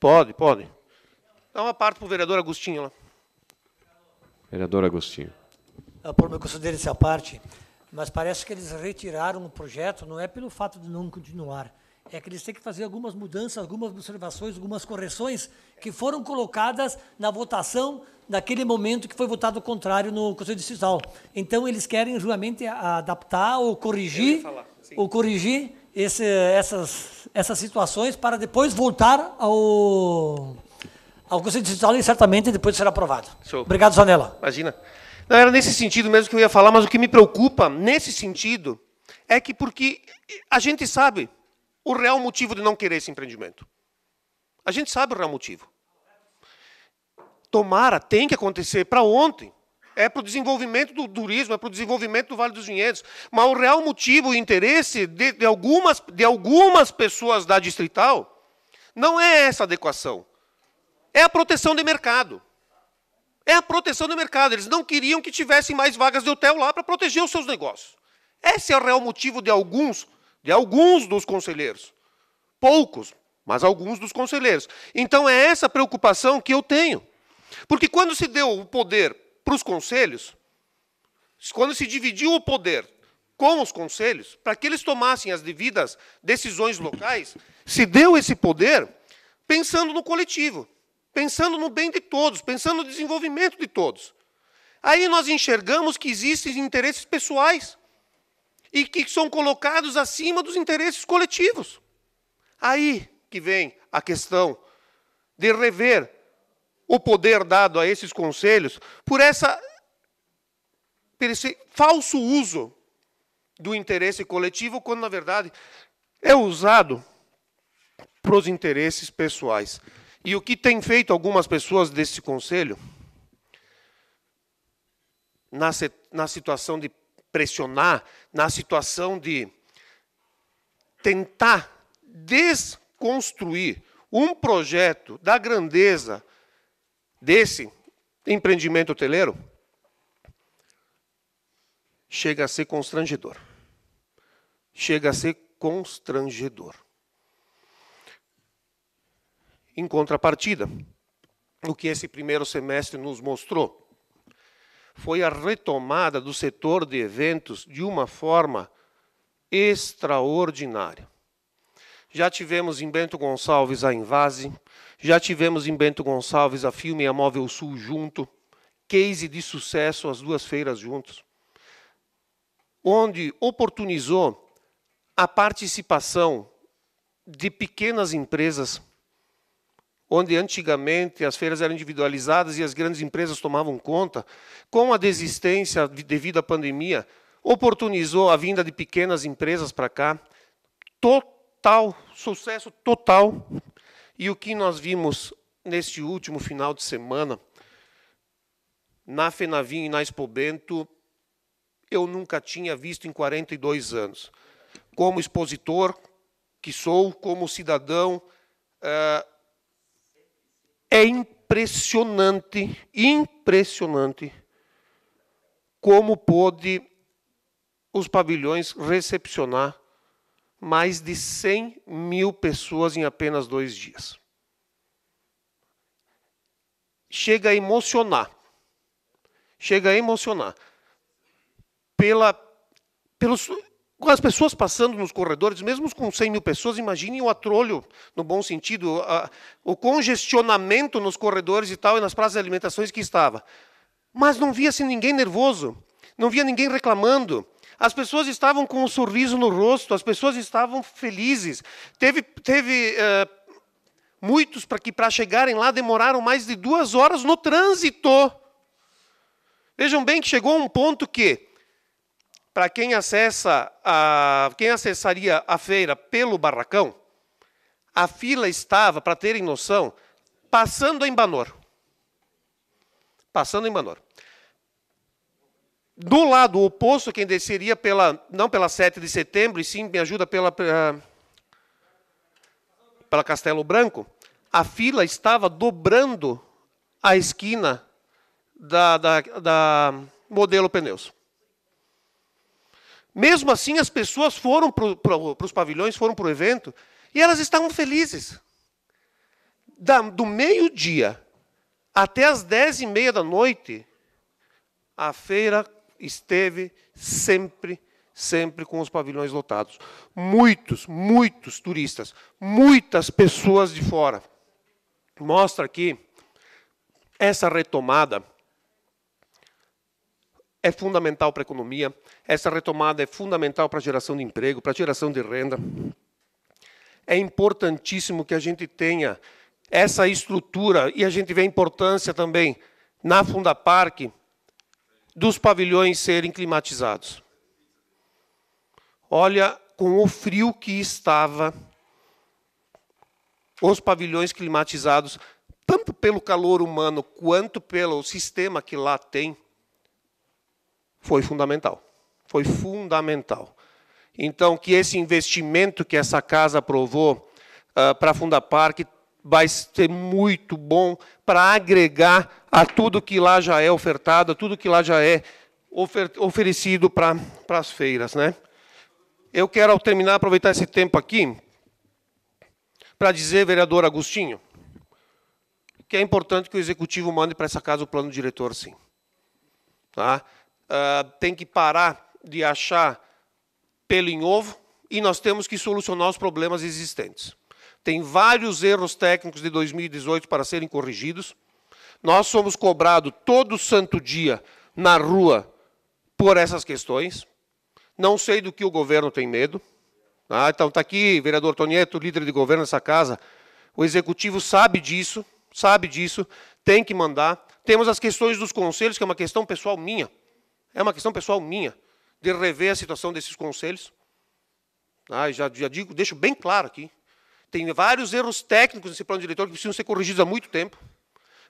Pode, pode. Dá uma parte para o vereador Agostinho lá. Vereador Agostinho. Eu, por meu considero essa parte, mas parece que eles retiraram o projeto, não é pelo fato de não continuar, é que eles têm que fazer algumas mudanças, algumas observações, algumas correções que foram colocadas na votação naquele momento que foi votado o contrário no Conselho Distrital. Então eles querem realmente adaptar ou corrigir, ou corrigir esse, essas, essas situações para depois voltar ao Augusto Digital certamente depois será aprovado. Obrigado, Zanella. Imagina. Não era nesse sentido mesmo que eu ia falar, mas o que me preocupa nesse sentido é que porque a gente sabe o real motivo de não querer esse empreendimento. A gente sabe o real motivo. Tomara, tem que acontecer para ontem. É para o desenvolvimento do turismo, é para o desenvolvimento do Vale dos Vinhedos. Mas o real motivo e interesse de, de algumas, de algumas pessoas da distrital não é essa adequação. É a proteção de mercado. É a proteção do mercado. Eles não queriam que tivessem mais vagas de hotel lá para proteger os seus negócios. Esse é o real motivo de alguns, de alguns dos conselheiros. Poucos, mas alguns dos conselheiros. Então é essa preocupação que eu tenho. Porque quando se deu o poder para os conselhos, quando se dividiu o poder com os conselhos, para que eles tomassem as devidas decisões locais, se deu esse poder pensando no coletivo pensando no bem de todos, pensando no desenvolvimento de todos. Aí nós enxergamos que existem interesses pessoais e que são colocados acima dos interesses coletivos. Aí que vem a questão de rever o poder dado a esses conselhos por essa por esse falso uso do interesse coletivo quando na verdade é usado para os interesses pessoais. E o que tem feito algumas pessoas desse conselho, na, na situação de pressionar, na situação de tentar desconstruir um projeto da grandeza desse empreendimento hoteleiro, chega a ser constrangedor. Chega a ser constrangedor. Em contrapartida, o que esse primeiro semestre nos mostrou foi a retomada do setor de eventos de uma forma extraordinária. Já tivemos em Bento Gonçalves a Invase, já tivemos em Bento Gonçalves a Filme e a Móvel Sul junto, case de sucesso as duas feiras juntos, onde oportunizou a participação de pequenas empresas onde antigamente as feiras eram individualizadas e as grandes empresas tomavam conta, com a desistência devido à pandemia, oportunizou a vinda de pequenas empresas para cá. Total, sucesso total. E o que nós vimos neste último final de semana, na Fenavim e na Expobento, eu nunca tinha visto em 42 anos. Como expositor que sou, como cidadão, uh, é impressionante, impressionante como pôde os pavilhões recepcionar mais de 100 mil pessoas em apenas dois dias. Chega a emocionar. Chega a emocionar. Pela, pelos, com as pessoas passando nos corredores, mesmo com 100 mil pessoas, imaginem o atrolho, no bom sentido, a, o congestionamento nos corredores e tal, e nas praças de alimentações que estava. Mas não via-se ninguém nervoso, não via ninguém reclamando. As pessoas estavam com um sorriso no rosto, as pessoas estavam felizes. Teve, teve eh, muitos para que para chegarem lá demoraram mais de duas horas no trânsito. Vejam bem que chegou a um ponto que para quem acessa a, quem acessaria a feira pelo barracão, a fila estava, para terem noção, passando em Banor. Passando em Banor. Do lado oposto, quem desceria pela não pela 7 de setembro, e sim me ajuda pela pela, pela Castelo Branco, a fila estava dobrando a esquina da, da, da modelo pneus. Mesmo assim, as pessoas foram para pro, os pavilhões, foram para o evento, e elas estavam felizes. Da, do meio-dia até as dez e meia da noite, a feira esteve sempre, sempre com os pavilhões lotados. Muitos, muitos turistas, muitas pessoas de fora. Mostra aqui essa retomada é fundamental para a economia, essa retomada é fundamental para a geração de emprego, para a geração de renda. É importantíssimo que a gente tenha essa estrutura, e a gente vê a importância também na Fundapark dos pavilhões serem climatizados. Olha, com o frio que estava, os pavilhões climatizados, tanto pelo calor humano quanto pelo sistema que lá tem, foi fundamental. Foi fundamental. Então, que esse investimento que essa casa aprovou uh, ah, para a Fundapar, vai ser muito bom para agregar a tudo que lá já é ofertado, a tudo que lá já é ofer oferecido para as feiras. Né? Eu quero, ao terminar, aproveitar esse tempo aqui para dizer, vereador Agostinho, que é importante que o executivo mande para essa casa o plano diretor, sim. Tá? Ah, tem que parar de achar pelo em ovo e nós temos que solucionar os problemas existentes. Tem vários erros técnicos de 2018 para serem corrigidos. Nós somos cobrados todo santo dia na rua por essas questões. Não sei do que o governo tem medo. Ah, então está aqui, vereador Tonieto, líder de governo dessa casa. O executivo sabe disso, sabe disso, tem que mandar. Temos as questões dos conselhos, que é uma questão pessoal minha. É uma questão pessoal minha, de rever a situação desses conselhos. Ah, já, já digo, deixo bem claro aqui. Tem vários erros técnicos nesse plano diretor que precisam ser corrigidos há muito tempo.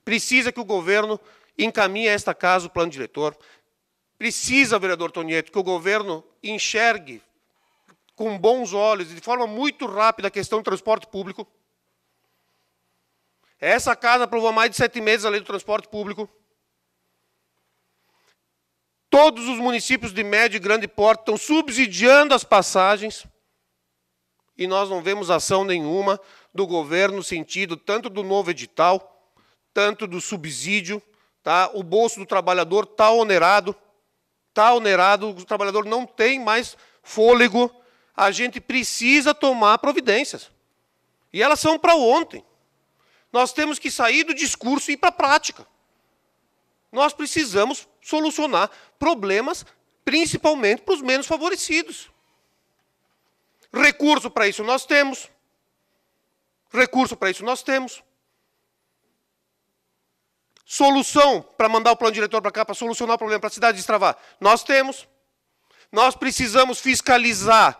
Precisa que o governo encaminhe a esta casa o plano diretor. Precisa, vereador Tonieto, que o governo enxergue com bons olhos e de forma muito rápida a questão do transporte público. Essa casa aprovou há mais de sete meses a lei do transporte público. Todos os municípios de médio e grande porte estão subsidiando as passagens e nós não vemos ação nenhuma do governo no sentido tanto do novo edital, tanto do subsídio, tá? O bolso do trabalhador está onerado, está onerado, o trabalhador não tem mais fôlego. A gente precisa tomar providências. E elas são para ontem. Nós temos que sair do discurso e ir para a prática nós precisamos solucionar problemas, principalmente para os menos favorecidos. Recurso para isso nós temos. Recurso para isso nós temos. Solução para mandar o plano diretor para cá, para solucionar o problema, para a cidade destravar, nós temos. Nós precisamos fiscalizar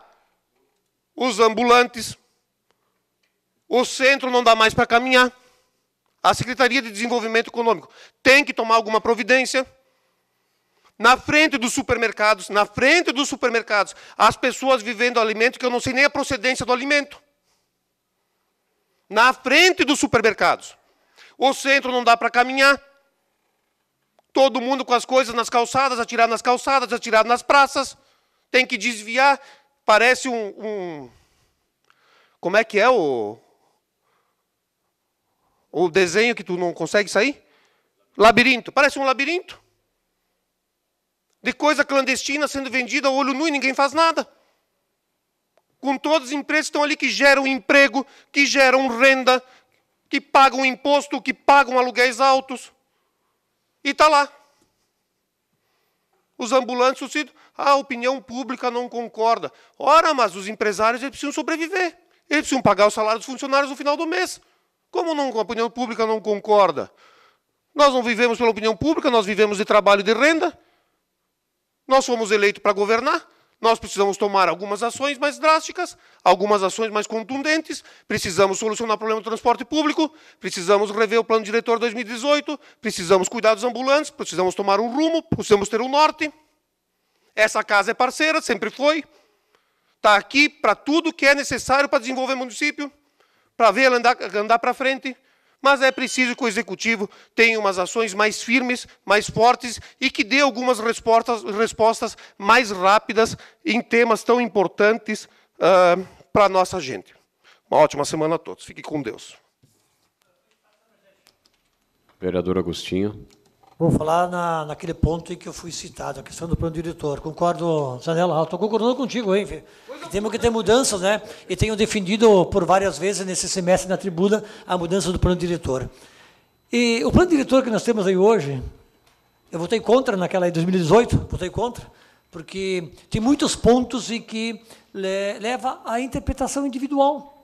os ambulantes. O centro não dá mais para caminhar. A Secretaria de Desenvolvimento Econômico tem que tomar alguma providência. Na frente dos supermercados, na frente dos supermercados, as pessoas vivendo alimento que eu não sei nem a procedência do alimento. Na frente dos supermercados. O centro não dá para caminhar. Todo mundo com as coisas nas calçadas, atirado nas calçadas, atirado nas praças. Tem que desviar. Parece um, um como é que é o o desenho que tu não consegue sair? Labirinto. Parece um labirinto. De coisa clandestina sendo vendida a olho nu e ninguém faz nada. Com todas as empresas que estão ali que geram emprego, que geram renda, que pagam imposto, que pagam aluguéis altos. E está lá. Os ambulantes, o a opinião pública não concorda. Ora, mas os empresários eles precisam sobreviver. Eles precisam pagar o salário dos funcionários no final do mês. Como não, a opinião pública não concorda? Nós não vivemos pela opinião pública, nós vivemos de trabalho e de renda. Nós fomos eleitos para governar. Nós precisamos tomar algumas ações mais drásticas, algumas ações mais contundentes. Precisamos solucionar o problema do transporte público, precisamos rever o plano diretor 2018, precisamos cuidar dos ambulantes, precisamos tomar um rumo, precisamos ter um norte. Essa casa é parceira, sempre foi. Está aqui para tudo que é necessário para desenvolver o município para vê-la andar, andar para frente, mas é preciso que o executivo tenha umas ações mais firmes, mais fortes e que dê algumas respostas, respostas mais rápidas em temas tão importantes uh, para a nossa gente. Uma ótima semana a todos. Fique com Deus. Vereador Agostinho. Vou falar na, naquele ponto em que eu fui citado, a questão do plano diretor. Concordo, Zanella, estou concordando contigo, hein? temos que ter mudanças, né? E tenho defendido por várias vezes nesse semestre na tribuna a mudança do plano diretor. E o plano diretor que nós temos aí hoje, eu votei contra naquela em 2018, votei contra, porque tem muitos pontos em que leva à interpretação individual.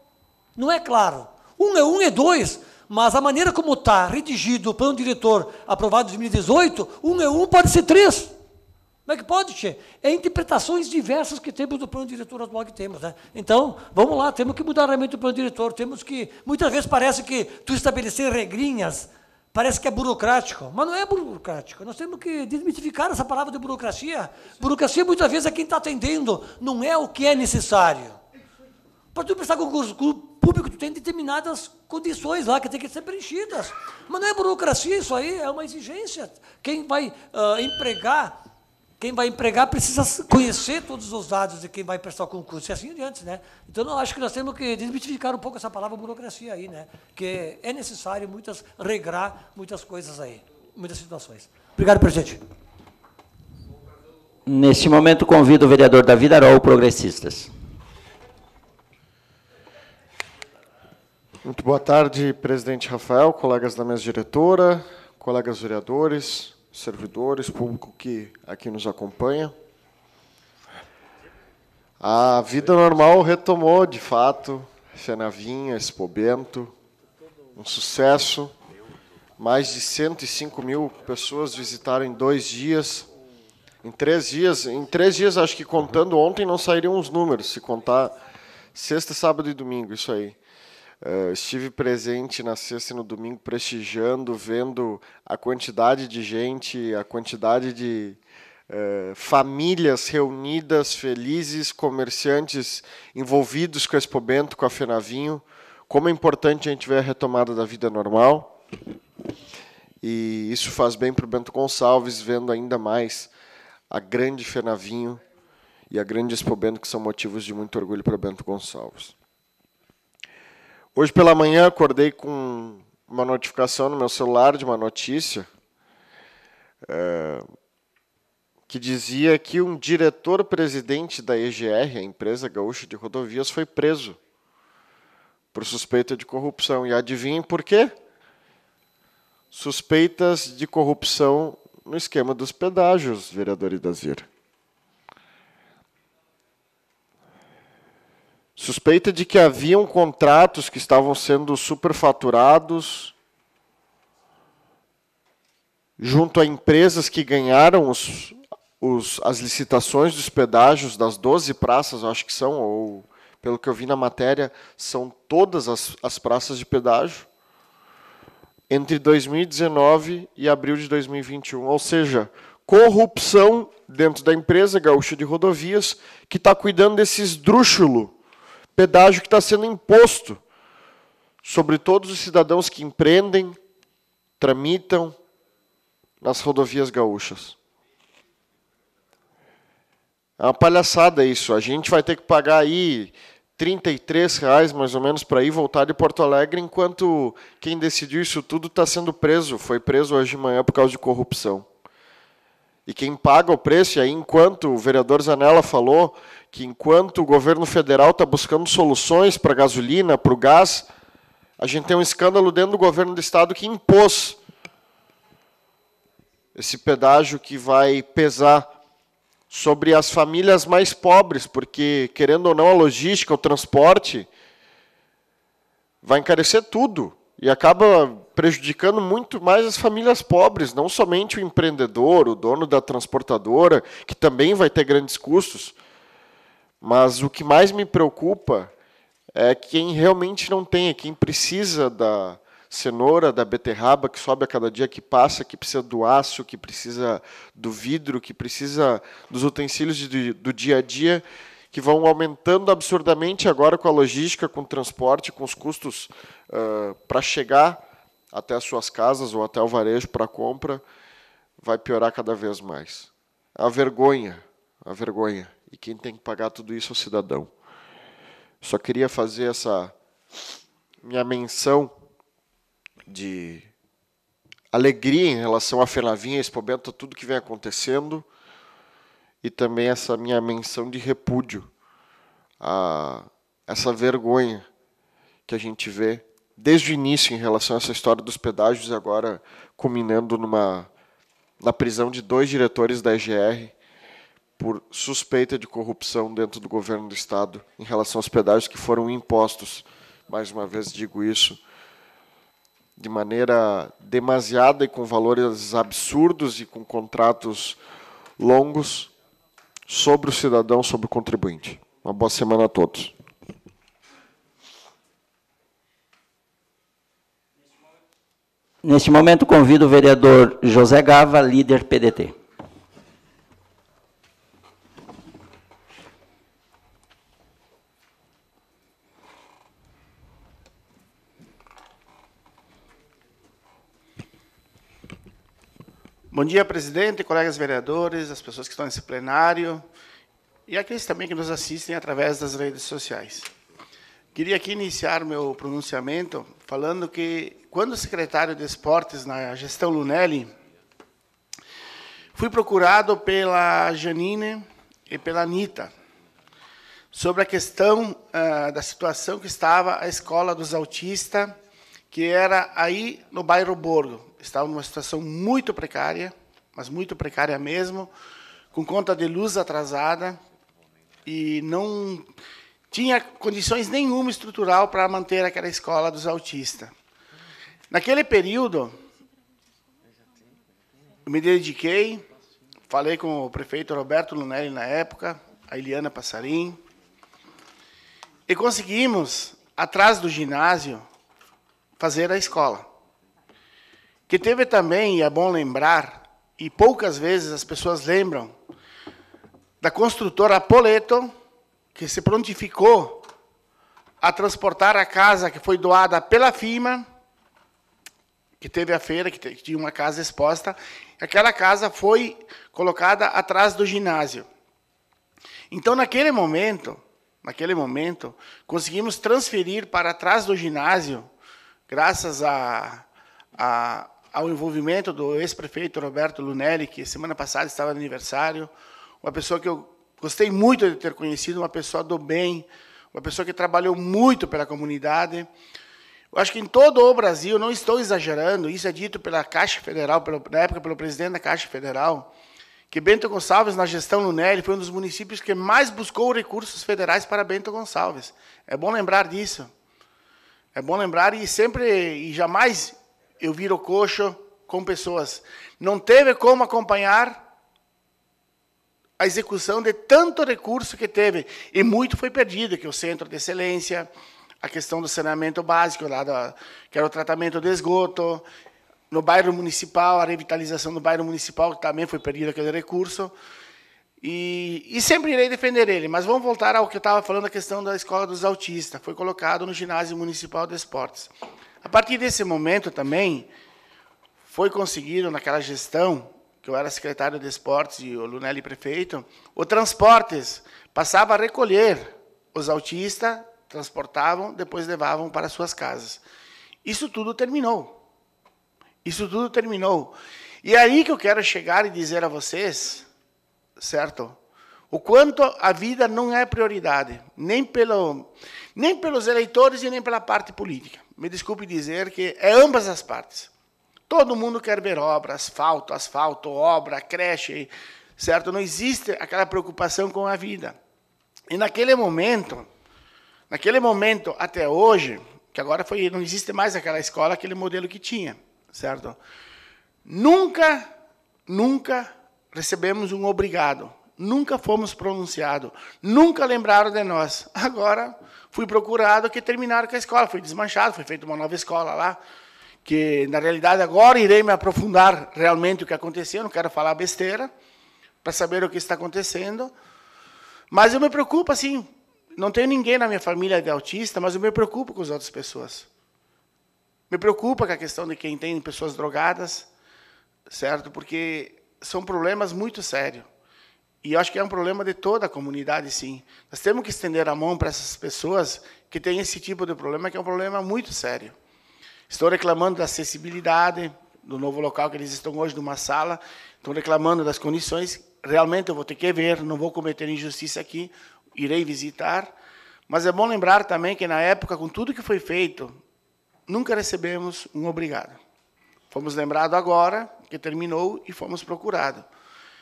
Não é claro. Um é um, é dois. Mas a maneira como está redigido o plano diretor aprovado em 2018, um é um, pode ser três. Como é que pode, Tchê? É interpretações diversas que temos do plano diretor atual que temos. Né? Então, vamos lá, temos que mudar realmente o plano diretor. Temos que. Muitas vezes parece que tu estabelecer regrinhas parece que é burocrático, mas não é burocrático. Nós temos que desmitificar essa palavra de burocracia. Burocracia, muitas vezes, é quem está atendendo, não é o que é necessário. Para tu prestar concurso público, tu tem determinadas condições lá que tem que ser preenchidas. Mas não é burocracia isso aí, é uma exigência. Quem vai uh, empregar, quem vai empregar precisa conhecer todos os dados de quem vai prestar o concurso e assim diante, né? Então eu acho que nós temos que desmitificar um pouco essa palavra burocracia aí, né? Que é necessário muitas regrar muitas coisas aí, muitas situações. Obrigado, presidente. Neste momento convido o vereador Davi Darol, Progressistas. Muito boa tarde, presidente Rafael, colegas da mesa diretora, colegas vereadores, servidores, público que aqui nos acompanha. A vida normal retomou, de fato, Fenavinha, Expobento, um sucesso. Mais de 105 mil pessoas visitaram em dois dias. Em três dias, em três dias, acho que contando ontem não sairiam os números, se contar sexta, sábado e domingo, isso aí. Uh, estive presente na sexta e no domingo prestigiando, vendo a quantidade de gente, a quantidade de uh, famílias reunidas, felizes, comerciantes envolvidos com a Expobento, com a Fenavinho. Como é importante a gente ver a retomada da vida normal. E isso faz bem para o Bento Gonçalves, vendo ainda mais a grande Fenavinho e a grande Expobento, que são motivos de muito orgulho para o Bento Gonçalves. Hoje pela manhã acordei com uma notificação no meu celular de uma notícia é, que dizia que um diretor-presidente da EGR, a empresa gaúcha de rodovias, foi preso por suspeita de corrupção. E adivinhem por quê? Suspeitas de corrupção no esquema dos pedágios, vereador Idazir. Suspeita de que haviam contratos que estavam sendo superfaturados junto a empresas que ganharam os, os, as licitações dos pedágios das 12 praças, acho que são, ou pelo que eu vi na matéria, são todas as, as praças de pedágio, entre 2019 e abril de 2021. Ou seja, corrupção dentro da empresa Gaúcha de Rodovias, que está cuidando desse esdrúxulo pedágio que está sendo imposto sobre todos os cidadãos que empreendem, tramitam nas rodovias gaúchas. É uma palhaçada isso. A gente vai ter que pagar aí R$ reais mais ou menos para ir voltar de Porto Alegre, enquanto quem decidiu isso tudo está sendo preso. Foi preso hoje de manhã por causa de corrupção. E quem paga o preço, e aí enquanto o vereador Zanella falou, que enquanto o governo federal está buscando soluções para a gasolina, para o gás, a gente tem um escândalo dentro do governo do estado que impôs esse pedágio que vai pesar sobre as famílias mais pobres, porque, querendo ou não, a logística, o transporte, vai encarecer tudo e acaba prejudicando muito mais as famílias pobres, não somente o empreendedor, o dono da transportadora, que também vai ter grandes custos. Mas o que mais me preocupa é quem realmente não tem, é quem precisa da cenoura, da beterraba, que sobe a cada dia que passa, que precisa do aço, que precisa do vidro, que precisa dos utensílios de, do dia a dia, que vão aumentando absurdamente agora com a logística, com o transporte, com os custos uh, para chegar até as suas casas ou até o varejo para compra, vai piorar cada vez mais. É a vergonha, é a vergonha. E quem tem que pagar tudo isso é o cidadão. Só queria fazer essa minha menção de alegria em relação à Fenavinha, a Expobento, tudo que vem acontecendo. E também essa minha menção de repúdio a essa vergonha que a gente vê desde o início em relação a essa história dos pedágios, agora culminando numa, na prisão de dois diretores da EGR por suspeita de corrupção dentro do governo do Estado em relação aos pedágios que foram impostos. Mais uma vez digo isso de maneira demasiada e com valores absurdos e com contratos longos sobre o cidadão, sobre o contribuinte. Uma boa semana a todos. Neste momento, convido o vereador José Gava, líder PDT. Bom dia, presidente, colegas vereadores, as pessoas que estão nesse plenário e aqueles também que nos assistem através das redes sociais. Queria aqui iniciar meu pronunciamento falando que, quando secretário de Esportes na gestão Lunelli, fui procurado pela Janine e pela Anitta sobre a questão ah, da situação que estava a escola dos autistas, que era aí no bairro Borgo, estava numa situação muito precária, mas muito precária mesmo, com conta de luz atrasada e não tinha condições nenhuma estrutural para manter aquela escola dos autistas. Naquele período, me dediquei, falei com o prefeito Roberto Lunelli na época, a Eliana Passarim, e conseguimos, atrás do ginásio, fazer a escola que teve também, e é bom lembrar, e poucas vezes as pessoas lembram, da construtora Poleto, que se prontificou a transportar a casa que foi doada pela FIMA, que teve a feira, que, tinha uma casa exposta, aquela casa foi colocada atrás do ginásio. Então, naquele momento, naquele momento, conseguimos transferir para trás do ginásio, graças a, a, ao envolvimento do ex-prefeito Roberto Lunelli, que semana passada estava no aniversário, uma pessoa que eu gostei muito de ter conhecido, uma pessoa do bem, uma pessoa que trabalhou muito pela comunidade. Eu acho que em todo o Brasil, não estou exagerando, isso é dito pela Caixa Federal, pelo, na época pelo presidente da Caixa Federal, que Bento Gonçalves, na gestão Lunelli, foi um dos municípios que mais buscou recursos federais para Bento Gonçalves. É bom lembrar disso. É bom lembrar e sempre e jamais eu viro coxo com pessoas. Não teve como acompanhar a execução de tanto recurso que teve. E muito foi perdido, que é o Centro de Excelência, a questão do saneamento básico, lá da, que era o tratamento do esgoto, no bairro municipal, a revitalização do bairro municipal, que também foi perdido aquele recurso. E, e, sempre irei defender ele, mas vamos voltar ao que eu estava falando, a questão da escola dos autistas. Foi colocado no ginásio municipal de esportes. A partir desse momento também, foi conseguido naquela gestão, que eu era secretário de esportes e o Lunelli prefeito, o transportes passava a recolher os autistas, transportavam, depois levavam para suas casas. Isso tudo terminou. Isso tudo terminou. E é aí que eu quero chegar e dizer a vocês, certo? O quanto a vida não é prioridade, nem, pelo, nem pelos eleitores e nem pela parte política me desculpe dizer que é ambas as partes. Todo mundo quer ver obra, asfalto, asfalto, obra, creche, certo? Não existe aquela preocupação com a vida. E naquele momento, naquele momento até hoje, que agora foi, não existe mais aquela escola, aquele modelo que tinha, certo? Nunca, nunca recebemos um obrigado, nunca fomos pronunciados, nunca lembraram de nós. Agora, fui procurado que terminaram com a escola. foi desmanchado, foi feita uma nova escola lá, que na realidade agora irei me aprofundar realmente o que aconteceu, não quero falar besteira, para saber o que está acontecendo. Mas eu me preocupo, assim, não tenho ninguém na minha família de autista, mas eu me preocupo com as outras pessoas. Me preocupa com a questão de quem tem pessoas drogadas, certo? Porque são problemas muito sérios. E acho que é um problema de toda a comunidade, sim. Nós temos que estender a mão para essas pessoas que têm esse tipo de problema, que é um problema muito sério. Estou reclamando da acessibilidade do novo local que eles estão hoje, numa sala. Estão reclamando das condições. Realmente eu vou ter que ver, não vou cometer injustiça aqui, irei visitar. Mas é bom lembrar também que, na época, com tudo que foi feito, nunca recebemos um obrigado. Fomos lembrados agora que terminou e fomos procurados.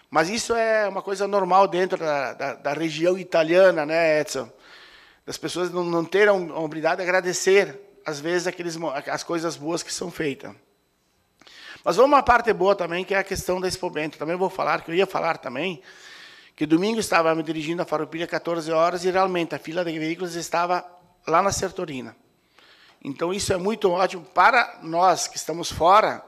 Mas isso é uma coisa normal dentro da, da, da região italiana, né, Edson? Das pessoas não, não terem a obrigação de agradecer, às vezes, aqueles, as coisas boas que são feitas. Mas vamos à parte boa também, que é a questão da expobento. Também vou falar, que eu ia falar também, que domingo estava me dirigindo à Farroupilha 14 horas e realmente a fila de veículos estava lá na Sertorina. Então isso é muito ótimo para nós que estamos fora,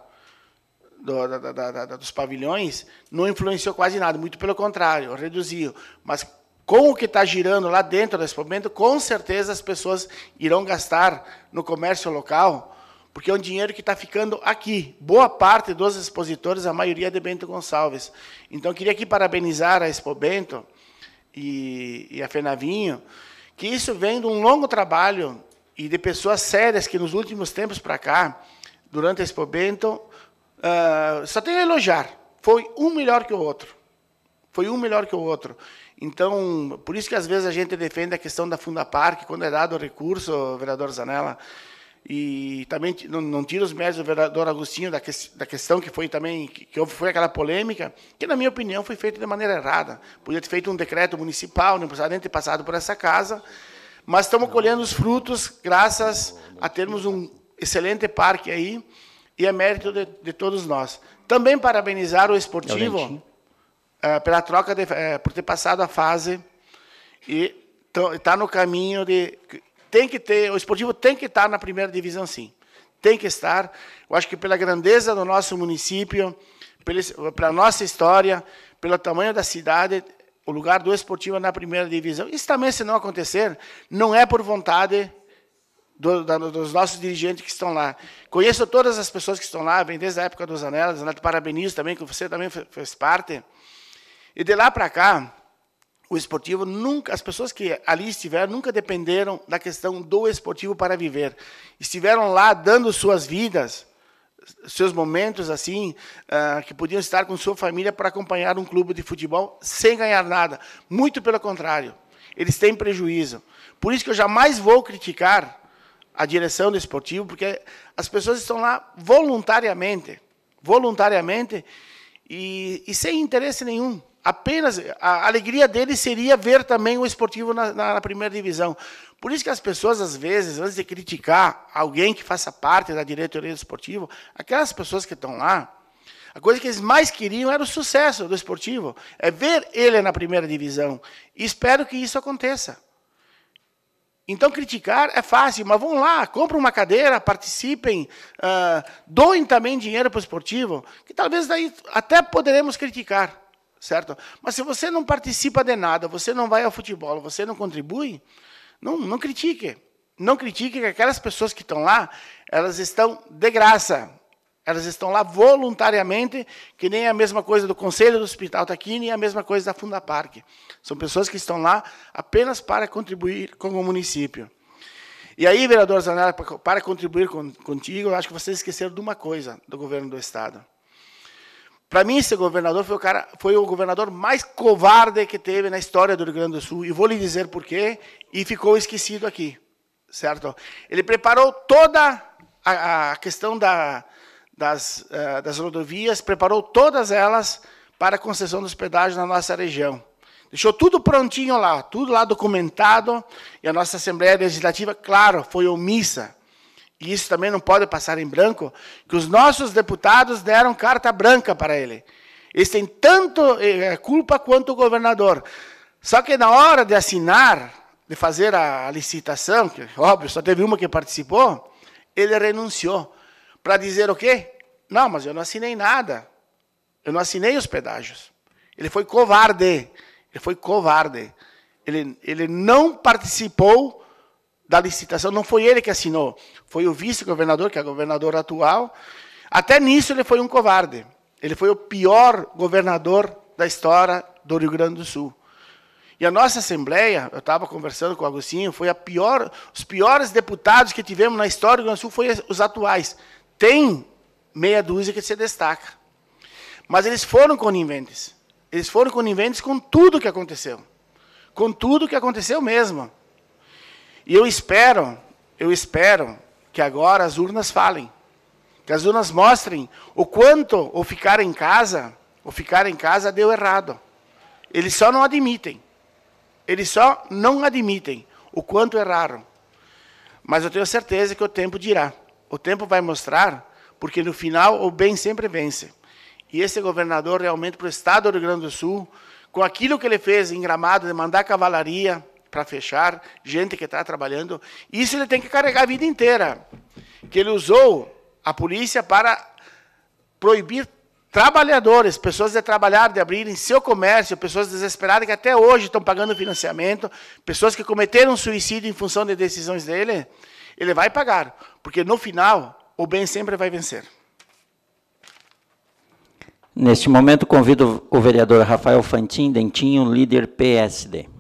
do, da, da, dos pavilhões não influenciou quase nada, muito pelo contrário, reduziu. Mas com o que está girando lá dentro desse momento, com certeza as pessoas irão gastar no comércio local, porque é um dinheiro que está ficando aqui. Boa parte dos expositores, a maioria é de Bento Gonçalves. Então, queria aqui parabenizar a Expo Bento e, e a Fenavinho, que isso vem de um longo trabalho e de pessoas sérias que, nos últimos tempos para cá, durante a Expo Bento, ah, só tenho a elogiar. Foi um melhor que o outro. Foi um melhor que o outro. Então, por isso que às vezes a gente defende a questão da Funda Parque quando é dado o recurso, vereador Zanella, e também não, tira tiro os méritos do vereador Agostinho da, que, da questão que foi também que, houve, foi aquela polêmica, que na minha opinião foi feita de maneira errada. Podia ter feito um decreto municipal, não precisava nem ter passado por essa casa, mas estamos colhendo os frutos graças a termos um excelente parque aí e é mérito de, de todos nós. Também parabenizar o esportivo é, pela troca, de, eh, por ter passado a fase e está no caminho de tem que ter o esportivo tem que estar na primeira divisão sim tem que estar eu acho que pela grandeza do nosso município pela, nossa história pelo tamanho da cidade o lugar do esportivo é na primeira divisão isso também se não acontecer não é por vontade do, da, dos nossos dirigentes que estão lá. Conheço todas as pessoas que estão lá, vem desde a época dos Anelas, Renato, parabenizo também, que você também fez parte. E de lá para cá, o esportivo nunca, as pessoas que ali estiveram nunca dependeram da questão do esportivo para viver. Estiveram lá dando suas vidas, seus momentos assim, uh, que podiam estar com sua família para acompanhar um clube de futebol sem ganhar nada. Muito pelo contrário, eles têm prejuízo. Por isso que eu jamais vou criticar a direção do esportivo, porque as pessoas estão lá voluntariamente, voluntariamente e, e sem interesse nenhum. Apenas a alegria deles seria ver também o esportivo na, na, na primeira divisão. Por isso que as pessoas, às vezes, antes de criticar alguém que faça parte da diretoria do esportivo, aquelas pessoas que estão lá, a coisa que eles mais queriam era o sucesso do esportivo, é ver ele na primeira divisão. E espero que isso aconteça. Então, criticar é fácil, mas vão lá, comprem uma cadeira, participem, uh, doem também dinheiro para o esportivo, que talvez daí até poderemos criticar, certo? Mas se você não participa de nada, você não vai ao futebol, você não contribui, não, não critique. Não critique que aquelas pessoas que estão lá, elas estão de graça. Elas estão lá voluntariamente, que nem a mesma coisa do Conselho do Hospital Taquini e a mesma coisa da Parque. São pessoas que estão lá apenas para contribuir com o município. E aí, vereador Zanella, para contribuir com, contigo, eu acho que vocês esqueceram de uma coisa do governo do Estado. Para mim, esse governador foi o, cara, foi o governador mais covarde que teve na história do Rio Grande do Sul. E vou lhe dizer por quê. E ficou esquecido aqui, certo? Ele preparou toda a, a questão da, das, uh, das rodovias, preparou todas elas para a concessão dos pedágios na nossa região. Deixou tudo prontinho lá, tudo lá documentado, e a nossa Assembleia Legislativa, claro, foi omissa. E isso também não pode passar em branco, que os nossos deputados deram carta branca para ele. Eles têm tanto eh, culpa quanto o governador. Só que na hora de assinar, de fazer a licitação, que óbvio, só teve uma que participou, ele renunciou para dizer o quê? Não, mas eu não assinei nada. Eu não assinei os pedágios. Ele foi covarde. Ele foi covarde. Ele, ele não participou da licitação. Não foi ele que assinou. Foi o vice-governador, que é o governador atual. Até nisso ele foi um covarde. Ele foi o pior governador da história do Rio Grande do Sul. E a nossa Assembleia, eu estava conversando com o Agostinho, foi a pior, os piores deputados que tivemos na história do Rio Grande do Sul foram os atuais tem meia dúzia que se destaca. Mas eles foram coniventes. Eles foram coniventes com tudo que aconteceu. Com tudo que aconteceu mesmo. E eu espero, eu espero que agora as urnas falem. Que as urnas mostrem o quanto o ficar em casa, o ficar em casa deu errado. Eles só não admitem. Eles só não admitem o quanto erraram. Mas eu tenho certeza que o tempo dirá. O tempo vai mostrar, porque no final o bem sempre vence. E esse governador realmente para o estado do Rio Grande do Sul, com aquilo que ele fez em Gramado, de mandar cavalaria para fechar, gente que está trabalhando, isso ele tem que carregar a vida inteira. Que ele usou a polícia para proibir trabalhadores, pessoas de trabalhar, de abrirem seu comércio, pessoas desesperadas que até hoje estão pagando financiamento, pessoas que cometeram suicídio em função de decisões dele, ele vai pagar. Porque no final, o bem sempre vai vencer. Neste momento, convido o vereador Rafael Fantin, Dentinho, líder PSD.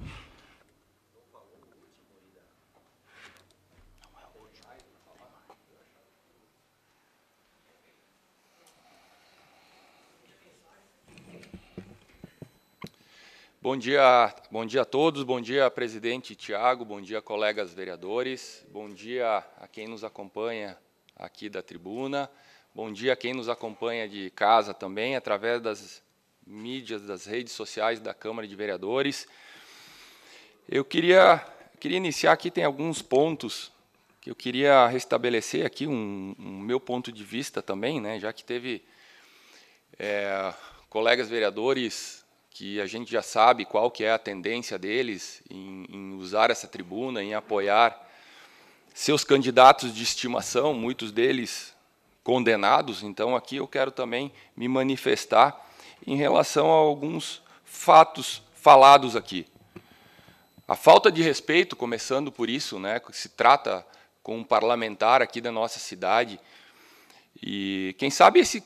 Bom dia, bom dia a todos, bom dia presidente Tiago, bom dia colegas vereadores, bom dia a quem nos acompanha aqui da tribuna, bom dia a quem nos acompanha de casa também, através das mídias, das redes sociais da Câmara de Vereadores. Eu queria, queria iniciar aqui, tem alguns pontos que eu queria restabelecer aqui, um, um meu ponto de vista também, né, já que teve é, colegas vereadores que a gente já sabe qual que é a tendência deles em, em usar essa tribuna, em apoiar seus candidatos de estimação, muitos deles condenados. Então, aqui eu quero também me manifestar em relação a alguns fatos falados aqui. A falta de respeito, começando por isso, né, se trata com um parlamentar aqui da nossa cidade. E quem sabe esse,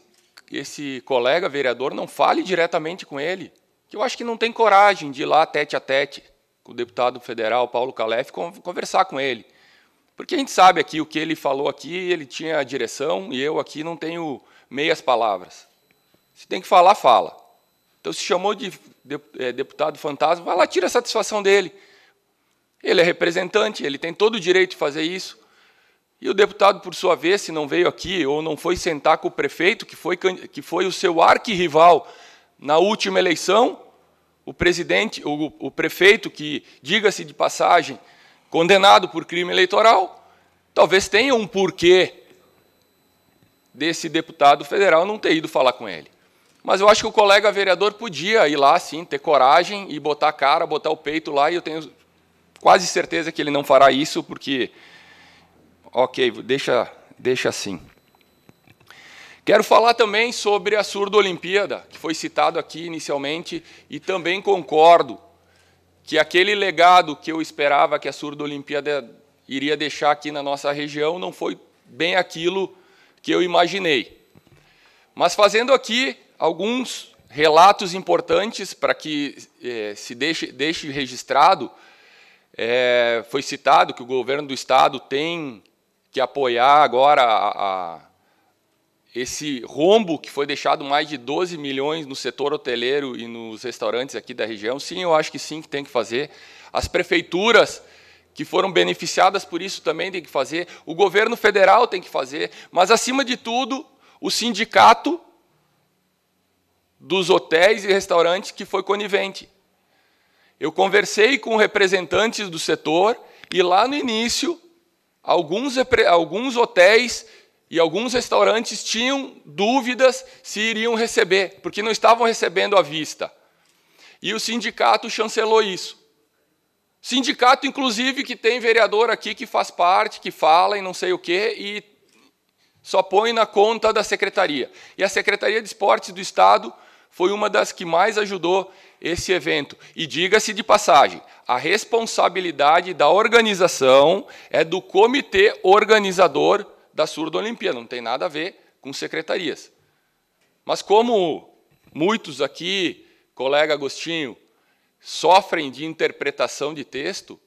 esse colega vereador não fale diretamente com ele que eu acho que não tem coragem de ir lá tete a tete com o deputado federal Paulo Calef conversar com ele. Porque a gente sabe aqui o que ele falou aqui, ele tinha a direção e eu aqui não tenho meias palavras. Se tem que falar, fala. Então se chamou de é, deputado fantasma, vai lá, tira a satisfação dele. Ele é representante, ele tem todo o direito de fazer isso. E o deputado, por sua vez, se não veio aqui ou não foi sentar com o prefeito, que foi, que foi o seu arquirrival na última eleição, o presidente, o, o prefeito que, diga-se de passagem, condenado por crime eleitoral, talvez tenha um porquê desse deputado federal não ter ido falar com ele. Mas eu acho que o colega vereador podia ir lá, sim, ter coragem e botar a cara, botar o peito lá, e eu tenho quase certeza que ele não fará isso, porque, ok, deixa, deixa assim. Quero falar também sobre a surdo Olimpíada, que foi citado aqui inicialmente, e também concordo que aquele legado que eu esperava que a surdo Olimpíada iria deixar aqui na nossa região não foi bem aquilo que eu imaginei. Mas fazendo aqui alguns relatos importantes para que eh, se deixe, deixe registrado, eh, foi citado que o governo do estado tem que apoiar agora a esse rombo que foi deixado mais de 12 milhões no setor hoteleiro e nos restaurantes aqui da região, sim, eu acho que sim que tem que fazer. As prefeituras que foram beneficiadas por isso também tem que fazer, o governo federal tem que fazer, mas acima de tudo, o sindicato dos hotéis e restaurantes que foi conivente. Eu conversei com representantes do setor e lá no início, alguns, alguns hotéis e alguns restaurantes tinham dúvidas se iriam receber, porque não estavam recebendo à vista. E o sindicato chancelou isso. Sindicato, inclusive, que tem vereador aqui que faz parte, que fala e não sei o quê, e só põe na conta da secretaria. E a Secretaria de Esportes do Estado foi uma das que mais ajudou esse evento. E diga-se de passagem, a responsabilidade da organização é do comitê organizador da surda Olimpíada, não tem nada a ver com secretarias. Mas como muitos aqui, colega Agostinho, sofrem de interpretação de texto,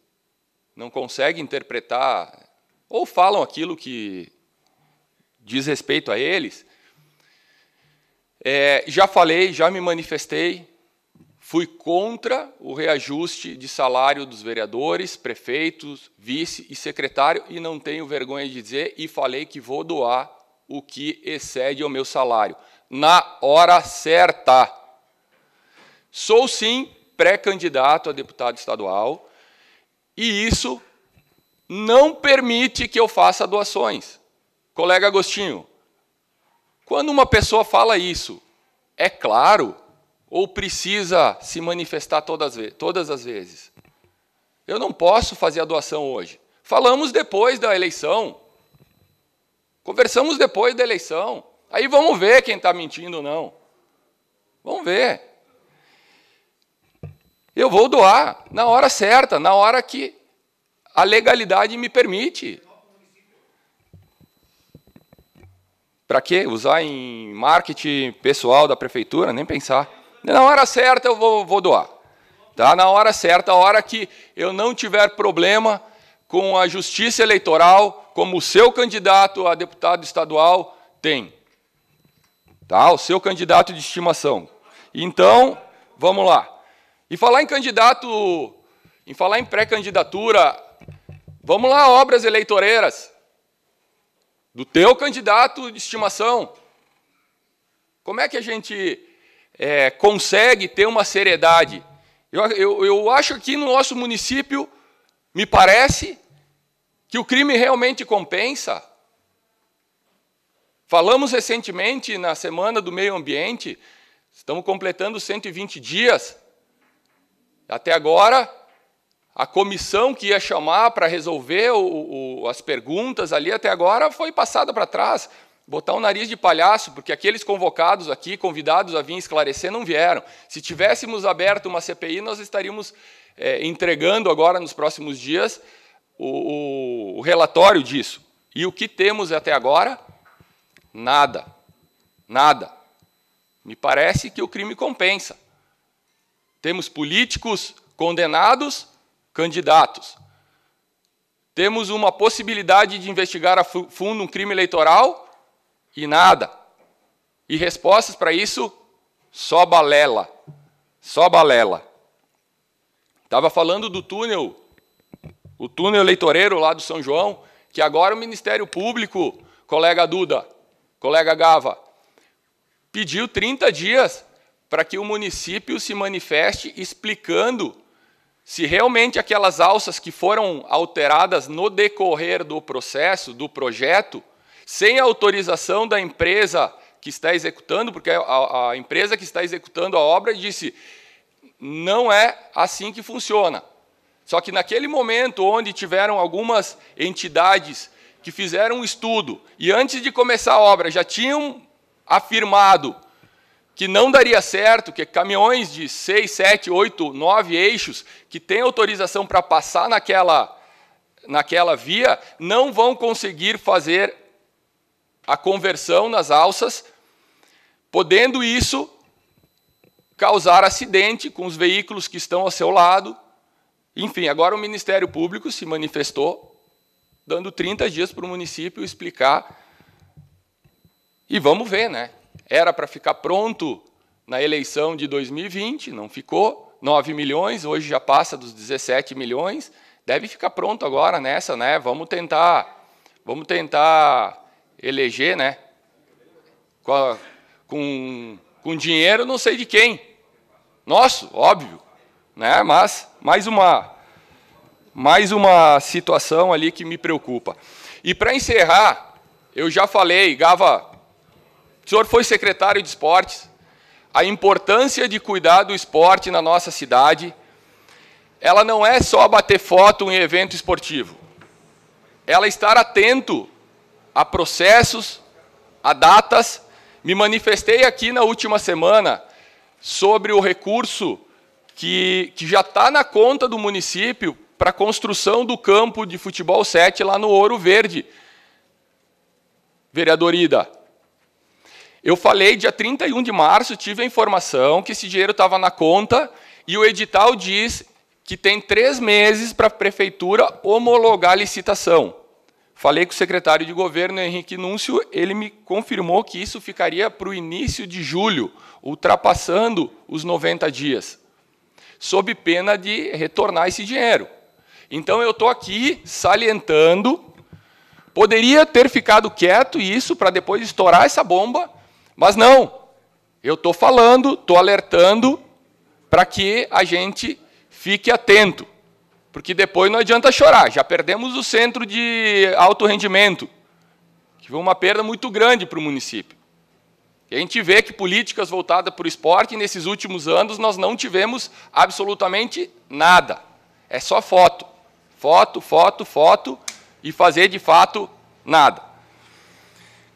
não conseguem interpretar, ou falam aquilo que diz respeito a eles, é, já falei, já me manifestei, Fui contra o reajuste de salário dos vereadores, prefeitos, vice e secretário e não tenho vergonha de dizer e falei que vou doar o que excede o meu salário na hora certa. Sou sim pré-candidato a deputado estadual e isso não permite que eu faça doações. Colega Agostinho, quando uma pessoa fala isso, é claro ou precisa se manifestar todas, todas as vezes? Eu não posso fazer a doação hoje. Falamos depois da eleição. Conversamos depois da eleição. Aí vamos ver quem está mentindo ou não. Vamos ver. Eu vou doar na hora certa, na hora que a legalidade me permite. Para quê? Usar em marketing pessoal da prefeitura? Nem pensar na hora certa eu vou, vou doar. Tá? Na hora certa, a hora que eu não tiver problema com a justiça eleitoral, como o seu candidato a deputado estadual tem. Tá? O seu candidato de estimação. Então, vamos lá. E falar em candidato, em falar em pré-candidatura, vamos lá, obras eleitoreiras. Do teu candidato de estimação. Como é que a gente é, consegue ter uma seriedade. Eu, eu, eu acho que no nosso município, me parece que o crime realmente compensa. Falamos recentemente, na Semana do Meio Ambiente, estamos completando 120 dias. Até agora, a comissão que ia chamar para resolver o, o, as perguntas ali até agora foi passada para trás botar um nariz de palhaço, porque aqueles convocados aqui, convidados a vir esclarecer, não vieram. Se tivéssemos aberto uma CPI, nós estaríamos é, entregando agora, nos próximos dias, o, o relatório disso. E o que temos até agora? Nada. Nada. Me parece que o crime compensa. Temos políticos condenados, candidatos. Temos uma possibilidade de investigar a fundo um crime eleitoral e nada. E respostas para isso, só balela. Só balela. Estava falando do túnel, o túnel eleitoreiro lá do São João, que agora o Ministério Público, colega Duda, colega Gava, pediu 30 dias para que o município se manifeste explicando se realmente aquelas alças que foram alteradas no decorrer do processo, do projeto, sem autorização da empresa que está executando, porque a, a empresa que está executando a obra disse: não é assim que funciona. Só que naquele momento onde tiveram algumas entidades que fizeram um estudo e antes de começar a obra já tinham afirmado que não daria certo, que caminhões de 6, 7, 8, 9 eixos que têm autorização para passar naquela, naquela via não vão conseguir fazer a conversão nas alças, podendo isso causar acidente com os veículos que estão ao seu lado. Enfim, agora o Ministério Público se manifestou, dando 30 dias para o município explicar. E vamos ver, né? Era para ficar pronto na eleição de 2020, não ficou. 9 milhões, hoje já passa dos 17 milhões. Deve ficar pronto agora nessa, né? Vamos tentar, vamos tentar eleger, né? Com, com dinheiro não sei de quem. Nosso, óbvio. Né? Mas mais uma, mais uma situação ali que me preocupa. E para encerrar, eu já falei, Gava, o senhor foi secretário de esportes, a importância de cuidar do esporte na nossa cidade, ela não é só bater foto em evento esportivo. Ela estar atento a processos, a datas. Me manifestei aqui na última semana sobre o recurso que, que já está na conta do município para a construção do campo de futebol 7 lá no Ouro Verde. Vereador Ida, eu falei dia 31 de março, tive a informação que esse dinheiro estava na conta e o edital diz que tem três meses para a prefeitura homologar a licitação. Falei com o secretário de governo, Henrique Núncio, ele me confirmou que isso ficaria para o início de julho, ultrapassando os 90 dias, sob pena de retornar esse dinheiro. Então eu estou aqui salientando, poderia ter ficado quieto isso para depois estourar essa bomba, mas não. Eu estou falando, estou alertando para que a gente fique atento. Porque depois não adianta chorar, já perdemos o centro de alto rendimento, que foi uma perda muito grande para o município. E a gente vê que políticas voltadas para o esporte, nesses últimos anos, nós não tivemos absolutamente nada. É só foto. Foto, foto, foto, e fazer de fato nada.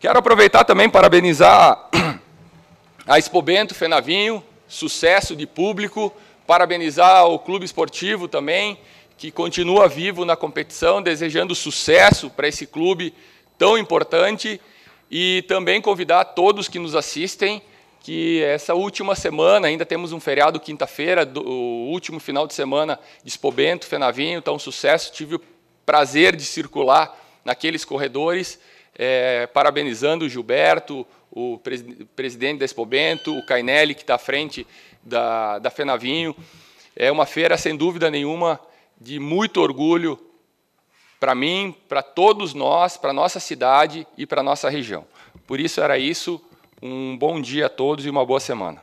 Quero aproveitar também parabenizar a Bento Fenavinho, sucesso de público, parabenizar o Clube Esportivo também, que continua vivo na competição, desejando sucesso para esse clube tão importante e também convidar todos que nos assistem que essa última semana, ainda temos um feriado quinta-feira, o último final de semana de Espobento Fenavinho, tão sucesso, tive o prazer de circular naqueles corredores, é, parabenizando o Gilberto, o presidente da Espobento, o Cainelli, que está à frente da, da Fenavinho. É uma feira, sem dúvida nenhuma, de muito orgulho para mim, para todos nós, para nossa cidade e para nossa região. Por isso era isso. Um bom dia a todos e uma boa semana.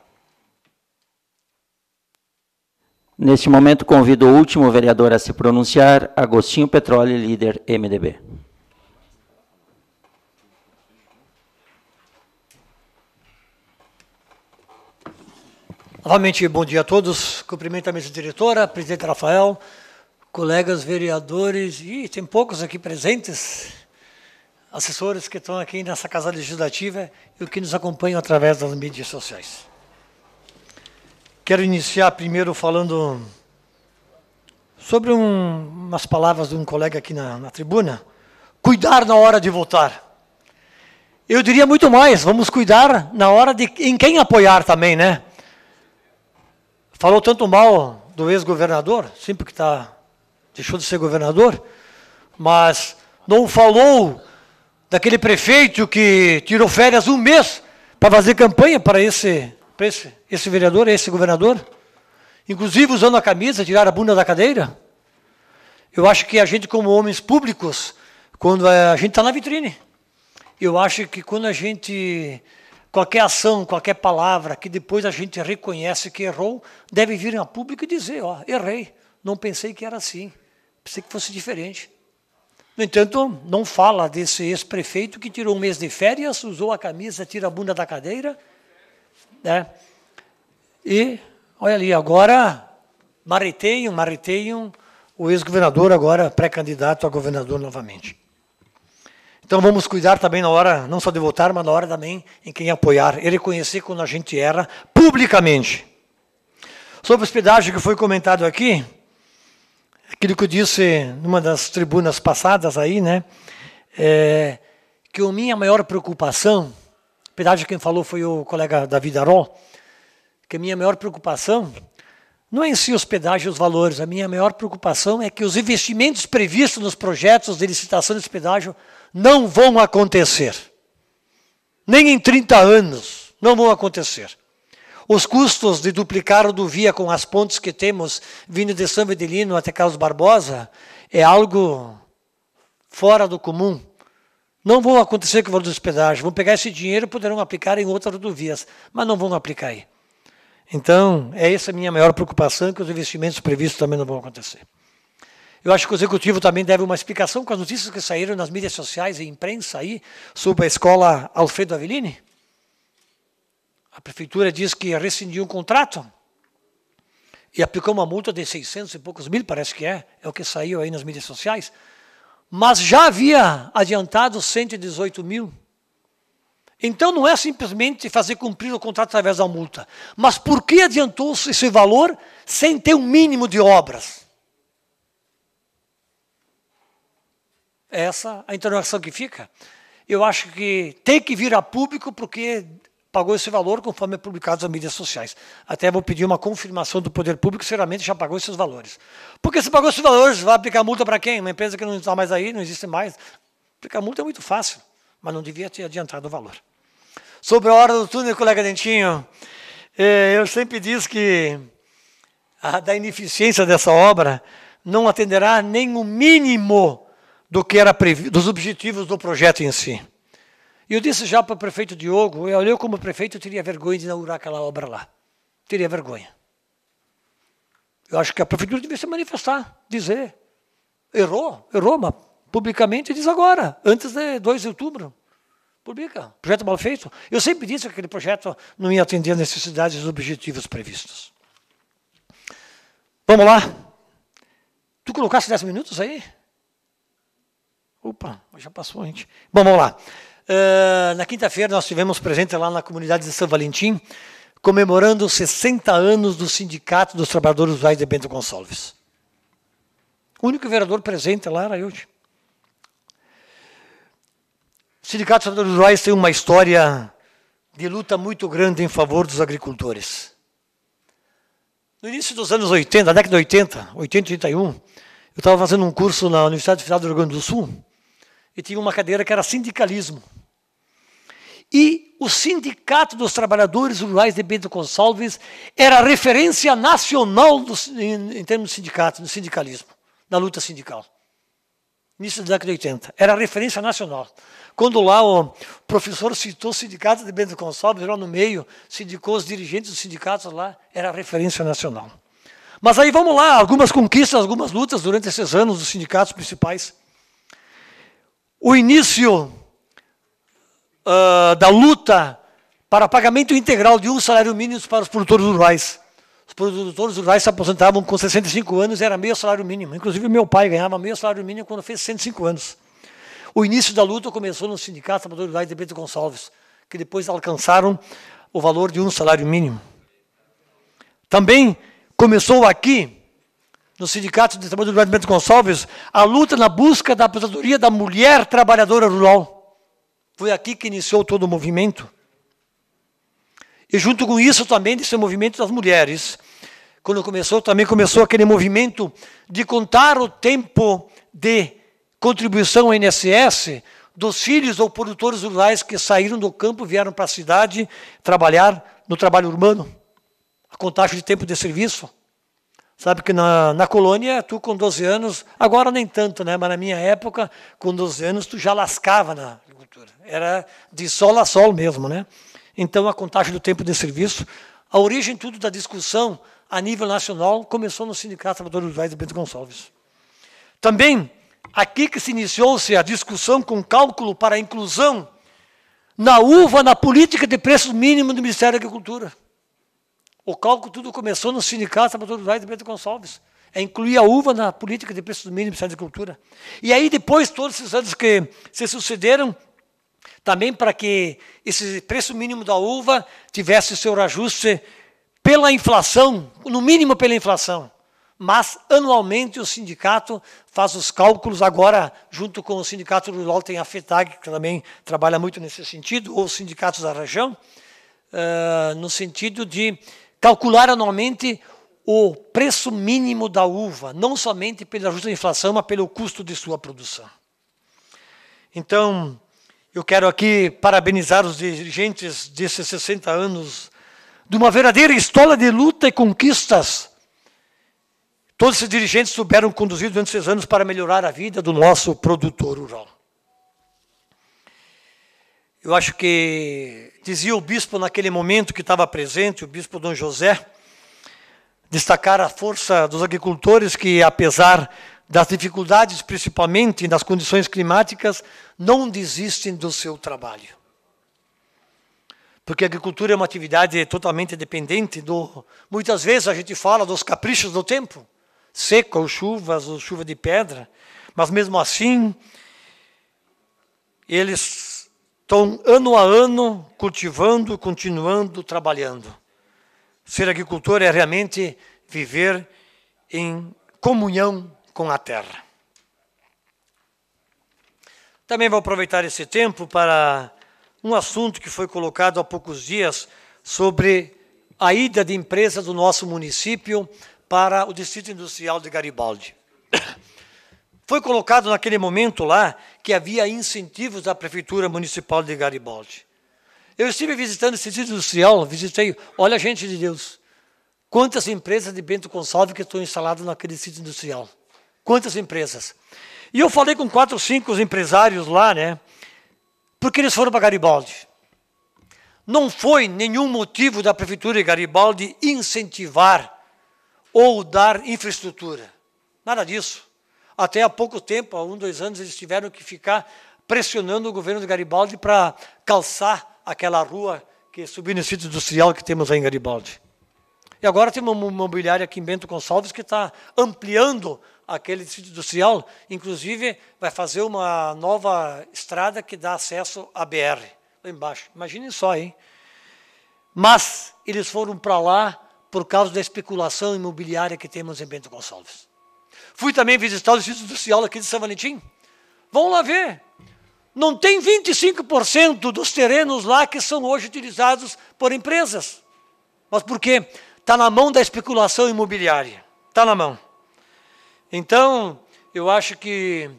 Neste momento convido o último vereador a se pronunciar, Agostinho Petróleo, líder MDB. Novamente, bom dia a todos. Cumprimento a mesa diretora, presidente Rafael, colegas vereadores, e tem poucos aqui presentes, assessores que estão aqui nessa Casa Legislativa e que nos acompanham através das mídias sociais. Quero iniciar primeiro falando sobre um, umas palavras de um colega aqui na, na tribuna. Cuidar na hora de votar. Eu diria muito mais, vamos cuidar na hora de em quem apoiar também, né? Falou tanto mal do ex-governador, sempre que está deixou de ser governador, mas não falou daquele prefeito que tirou férias um mês para fazer campanha para esse, para esse, esse vereador, esse governador, inclusive usando a camisa, tirar a bunda da cadeira. Eu acho que a gente, como homens públicos, quando a gente está na vitrine, eu acho que quando a gente qualquer ação, qualquer palavra que depois a gente reconhece que errou, deve vir a público e dizer, ó, errei, não pensei que era assim. Pensei que fosse diferente. No entanto, não fala desse ex-prefeito que tirou um mês de férias, usou a camisa, tira a bunda da cadeira. Né? E, olha ali, agora marreteiam, marreteiam o ex-governador, agora pré-candidato a governador novamente. Então vamos cuidar também na hora, não só de votar, mas na hora também em quem apoiar e reconhecer quando a gente erra publicamente. Sobre o hospedagem que foi comentado aqui, aquilo que eu disse numa das tribunas passadas aí, né? É, que a minha maior preocupação, pedágio quem falou foi o colega David Aron, que a minha maior preocupação não é em si hospedagem e os valores, a minha maior preocupação é que os investimentos previstos nos projetos de licitação de hospedagem não vão acontecer. Nem em 30 anos não vão acontecer. Os custos de duplicar a rodovia com as pontes que temos vindo de São Vedelino até Carlos Barbosa é algo fora do comum. Não vão acontecer com o valor dos pedágios. Vão pegar esse dinheiro e poderão aplicar em outras rodovias, mas não vão aplicar aí. Então, é essa a minha maior preocupação, que os investimentos previstos também não vão acontecer. Eu acho que o executivo também deve uma explicação com as notícias que saíram nas mídias sociais e imprensa aí sobre a escola Alfredo Avelini. A prefeitura diz que rescindiu um contrato e aplicou uma multa de 600 e poucos mil, parece que é, é o que saiu aí nas mídias sociais, mas já havia adiantado 118 mil. Então não é simplesmente fazer cumprir o contrato através da multa, mas por que adiantou-se esse valor sem ter um mínimo de obras? É essa é a interrogação que fica. Eu acho que tem que vir a público porque pagou esse valor conforme é publicado nas mídias sociais. Até vou pedir uma confirmação do poder público, se realmente já pagou esses valores. Porque se pagou esses valores, vai aplicar multa para quem? Uma empresa que não está mais aí, não existe mais. Aplicar multa é muito fácil, mas não devia ter adiantado o valor. Sobre a hora do túnel, colega Dentinho, eh, eu sempre diz que a, da ineficiência dessa obra não atenderá nem o mínimo do que era previ, dos objetivos do projeto em si. E eu disse já para o prefeito Diogo, é, eu olhei como prefeito, teria vergonha de inaugurar aquela obra lá. Teria vergonha. Eu acho que a prefeitura devia se manifestar, dizer. Errou, errou, mas publicamente diz agora, antes de 2 de outubro. Publica, projeto mal feito. Eu sempre disse que aquele projeto não ia atender às necessidades e objetivos previstos. Vamos lá. Tu colocaste 10 minutos aí? Opa, já passou, gente. Bom, vamos lá. Ah, na quinta-feira nós tivemos presente lá na comunidade de São Valentim, comemorando os 60 anos do Sindicato dos Trabalhadores Rurais de Bento Gonçalves. O único vereador presente lá era eu. O Sindicato dos Trabalhadores Rurais tem uma história de luta muito grande em favor dos agricultores. No início dos anos 80, na década de 80, 80, 81, eu estava fazendo um curso na Universidade Federal do Rio Grande do Sul, e tinha uma cadeira que era sindicalismo. E o Sindicato dos Trabalhadores Rurais de Bento Gonçalves era referência nacional do, em, em, termos de sindicato, do sindicalismo, da luta sindical. Início da década de 80. Era referência nacional. Quando lá o professor citou o sindicato de Bento Gonçalves, lá no meio, sindicou os dirigentes dos sindicatos lá, era referência nacional. Mas aí vamos lá, algumas conquistas, algumas lutas durante esses anos dos sindicatos principais o início uh, da luta para pagamento integral de um salário mínimo para os produtores rurais. Os produtores rurais se aposentavam com 65 anos e era meio salário mínimo. Inclusive, meu pai ganhava meio salário mínimo quando fez 105 anos. O início da luta começou no Sindicato de Trabalhadores Rurais de Bento Gonçalves, que depois alcançaram o valor de um salário mínimo. Também começou aqui no Sindicato de Trabalho do Bento Gonçalves, a luta na busca da aposentadoria da mulher trabalhadora rural. Foi aqui que iniciou todo o movimento. E junto com isso também, desse movimento das mulheres, quando começou, também começou aquele movimento de contar o tempo de contribuição ao INSS dos filhos ou produtores rurais que saíram do campo, vieram para a cidade trabalhar no trabalho urbano, a contagem de tempo de serviço. Sabe que na, na colônia, tu com 12 anos, agora nem tanto, né? mas na minha época, com 12 anos, tu já lascava na agricultura. Era de sol a sol mesmo. Né? Então, a contagem do tempo de serviço, a origem tudo da discussão a nível nacional começou no Sindicato Trabalhadores Vais de Bento Gonçalves. Também, aqui que se iniciou-se a discussão com cálculo para a inclusão na uva na política de preços mínimos do Ministério da Agricultura. O cálculo tudo começou no Sindicato Sabador Rurais de Bento Gonçalves. É incluir a uva na política de preços mínimos de agricultura. E aí, depois, todos esses anos que se sucederam, também para que esse preço mínimo da uva tivesse seu reajuste pela inflação, no mínimo pela inflação. Mas, anualmente, o sindicato faz os cálculos, agora, junto com o Sindicato LOL, tem a FETAG, que também trabalha muito nesse sentido, ou os sindicatos da região, uh, no sentido de calcular anualmente o preço mínimo da uva, não somente pelo ajuste justa inflação, mas pelo custo de sua produção. Então, eu quero aqui parabenizar os dirigentes desses 60 anos de uma verdadeira história de luta e conquistas. Todos esses dirigentes souberam conduzir durante esses anos para melhorar a vida do nosso produtor rural. Eu acho que dizia o bispo naquele momento que estava presente, o bispo Dom José, destacar a força dos agricultores que, apesar das dificuldades, principalmente nas condições climáticas, não desistem do seu trabalho. Porque a agricultura é uma atividade totalmente dependente do. Muitas vezes a gente fala dos caprichos do tempo, seca ou chuvas ou chuva de pedra, mas mesmo assim, eles Estão ano a ano cultivando, continuando trabalhando. Ser agricultor é realmente viver em comunhão com a terra. Também vou aproveitar esse tempo para um assunto que foi colocado há poucos dias sobre a ida de empresas do nosso município para o Distrito Industrial de Garibaldi. Foi colocado naquele momento lá que havia incentivos da Prefeitura Municipal de Garibaldi. Eu estive visitando esse sítio industrial, visitei, olha, gente de Deus, quantas empresas de Bento Gonçalves que estão instaladas naquele sítio industrial. Quantas empresas. E eu falei com quatro, cinco empresários lá, né? Porque eles foram para Garibaldi. Não foi nenhum motivo da Prefeitura de Garibaldi incentivar ou dar infraestrutura. Nada disso. Até há pouco tempo, há um, dois anos, eles tiveram que ficar pressionando o governo de Garibaldi para calçar aquela rua que subiu no sítio industrial que temos aí em Garibaldi. E agora tem uma mobiliária aqui em Bento Gonçalves que está ampliando aquele sítio industrial, inclusive vai fazer uma nova estrada que dá acesso à BR, lá embaixo. Imaginem só, hein? Mas eles foram para lá por causa da especulação imobiliária que temos em Bento Gonçalves. Fui também visitar os o do Industrial aqui de São Valentim. Vão lá ver. Não tem 25% dos terrenos lá que são hoje utilizados por empresas. Mas por quê? Está na mão da especulação imobiliária. Está na mão. Então, eu acho que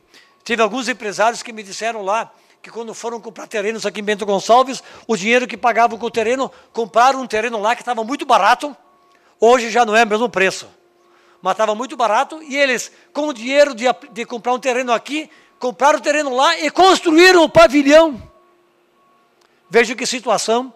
teve alguns empresários que me disseram lá que quando foram comprar terrenos aqui em Bento Gonçalves, o dinheiro que pagavam com o terreno, compraram um terreno lá que estava muito barato, hoje já não é o mesmo preço estava muito barato, e eles, com o dinheiro de, de comprar um terreno aqui, compraram o terreno lá e construíram o pavilhão. Veja que situação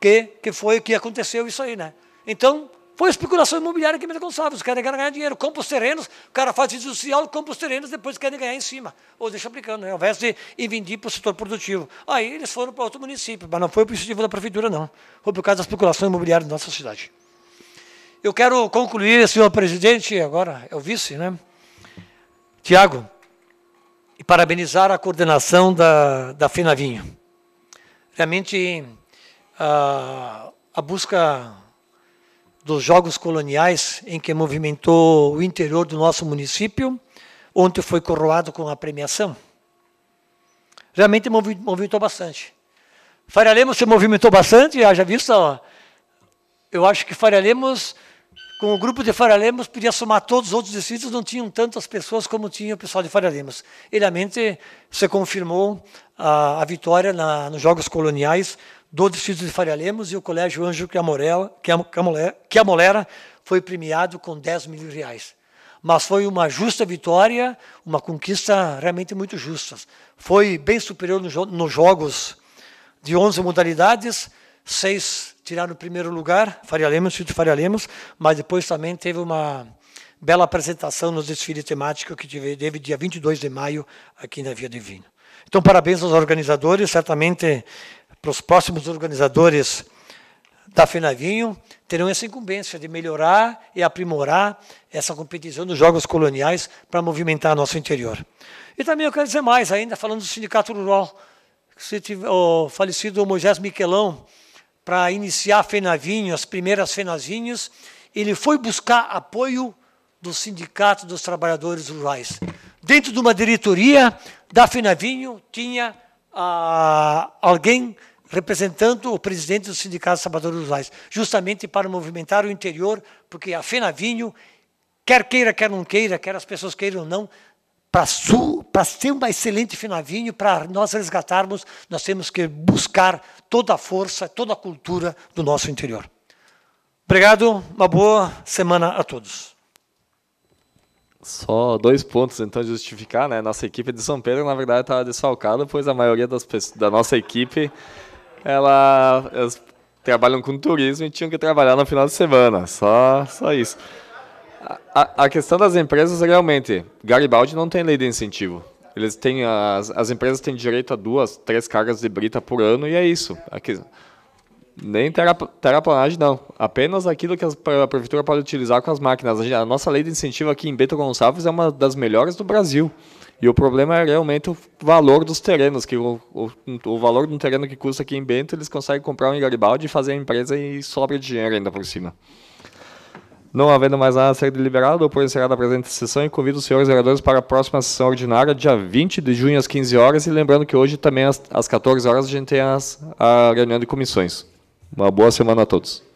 que, que foi que aconteceu isso aí, né? Então, foi especulação imobiliária que me Gonçalves. Os caras querem ganhar dinheiro, compra os terrenos, o cara faz social, compra os terrenos, depois querem ganhar em cima. Ou deixa aplicando, né? ao invés de invendir para o setor produtivo. Aí eles foram para outro município, mas não foi por incentivo da prefeitura, não. Foi por causa da especulação imobiliária da nossa cidade. Eu quero concluir, senhor presidente, agora é o vice, né? Tiago, e parabenizar a coordenação da, da Finavinho. Realmente, a, a busca dos Jogos Coloniais, em que movimentou o interior do nosso município, ontem foi coroado com a premiação. Realmente movimentou bastante. Faria Lemos se movimentou bastante, haja visto, ó, eu acho que Faria Lemos com o grupo de Faria Lemos, podia somar todos os outros distritos, não tinham tantas pessoas como tinha o pessoal de Faria Lemos. E realmente se confirmou a, a vitória na, nos Jogos Coloniais do distrito de Faria Lemos e o Colégio Anjo Camorela, Camolera foi premiado com 10 mil reais. Mas foi uma justa vitória, uma conquista realmente muito justa. Foi bem superior nos, jogos de 11 modalidades, seis tirar o primeiro lugar, Faria Lemos, Sítio Faria Lemos, mas depois também teve uma bela apresentação no desfile temático que teve, dia 22 de maio aqui na Via Divina. Então, parabéns aos organizadores, certamente para os próximos organizadores da FENAVINHO, terão essa incumbência de melhorar e aprimorar essa competição dos Jogos Coloniais para movimentar nosso interior. E também eu quero dizer mais ainda, falando do Sindicato Rural, o falecido Moisés Miquelão, para iniciar Fenavinho, as primeiras Fenavinhos, ele foi buscar apoio do Sindicato dos Trabalhadores Rurais. Dentro de uma diretoria da Fenavinho tinha ah, alguém representando o presidente do Sindicato dos Trabalhadores Rurais, justamente para movimentar o interior, porque a Fenavinho, quer queira, quer não queira, quer as pessoas queiram ou não, para ser uma excelente finavinho, para nós resgatarmos, nós temos que buscar toda a força, toda a cultura do nosso interior. Obrigado, uma boa semana a todos. Só dois pontos, então, de justificar, né? Nossa equipe de São Pedro, na verdade, estava desfalcada, pois a maioria das pessoas, da nossa equipe, ela, elas trabalham com turismo e tinham que trabalhar no final de semana. Só, só isso. A, a, questão das empresas, é realmente, Garibaldi não tem lei de incentivo. Eles têm as, as empresas têm direito a duas, três cargas de brita por ano e é isso. Aqui, nem terraplanagem, não. Apenas aquilo que a prefeitura pode utilizar com as máquinas. A nossa lei de incentivo aqui em Bento Gonçalves é uma das melhores do Brasil. E o problema é realmente o valor dos terrenos, que o, o, o valor de um terreno que custa aqui em Bento, eles conseguem comprar um em Garibaldi e fazer a empresa e sobra dinheiro ainda por cima. Não havendo mais nada a ser deliberado, o pleno será da presente sessão e convido os senhores vereadores para a próxima sessão ordinária, dia 20 de junho, às 15 horas. E lembrando que hoje também, às, às 14 horas, a gente tem as, a reunião de comissões. Uma boa semana a todos.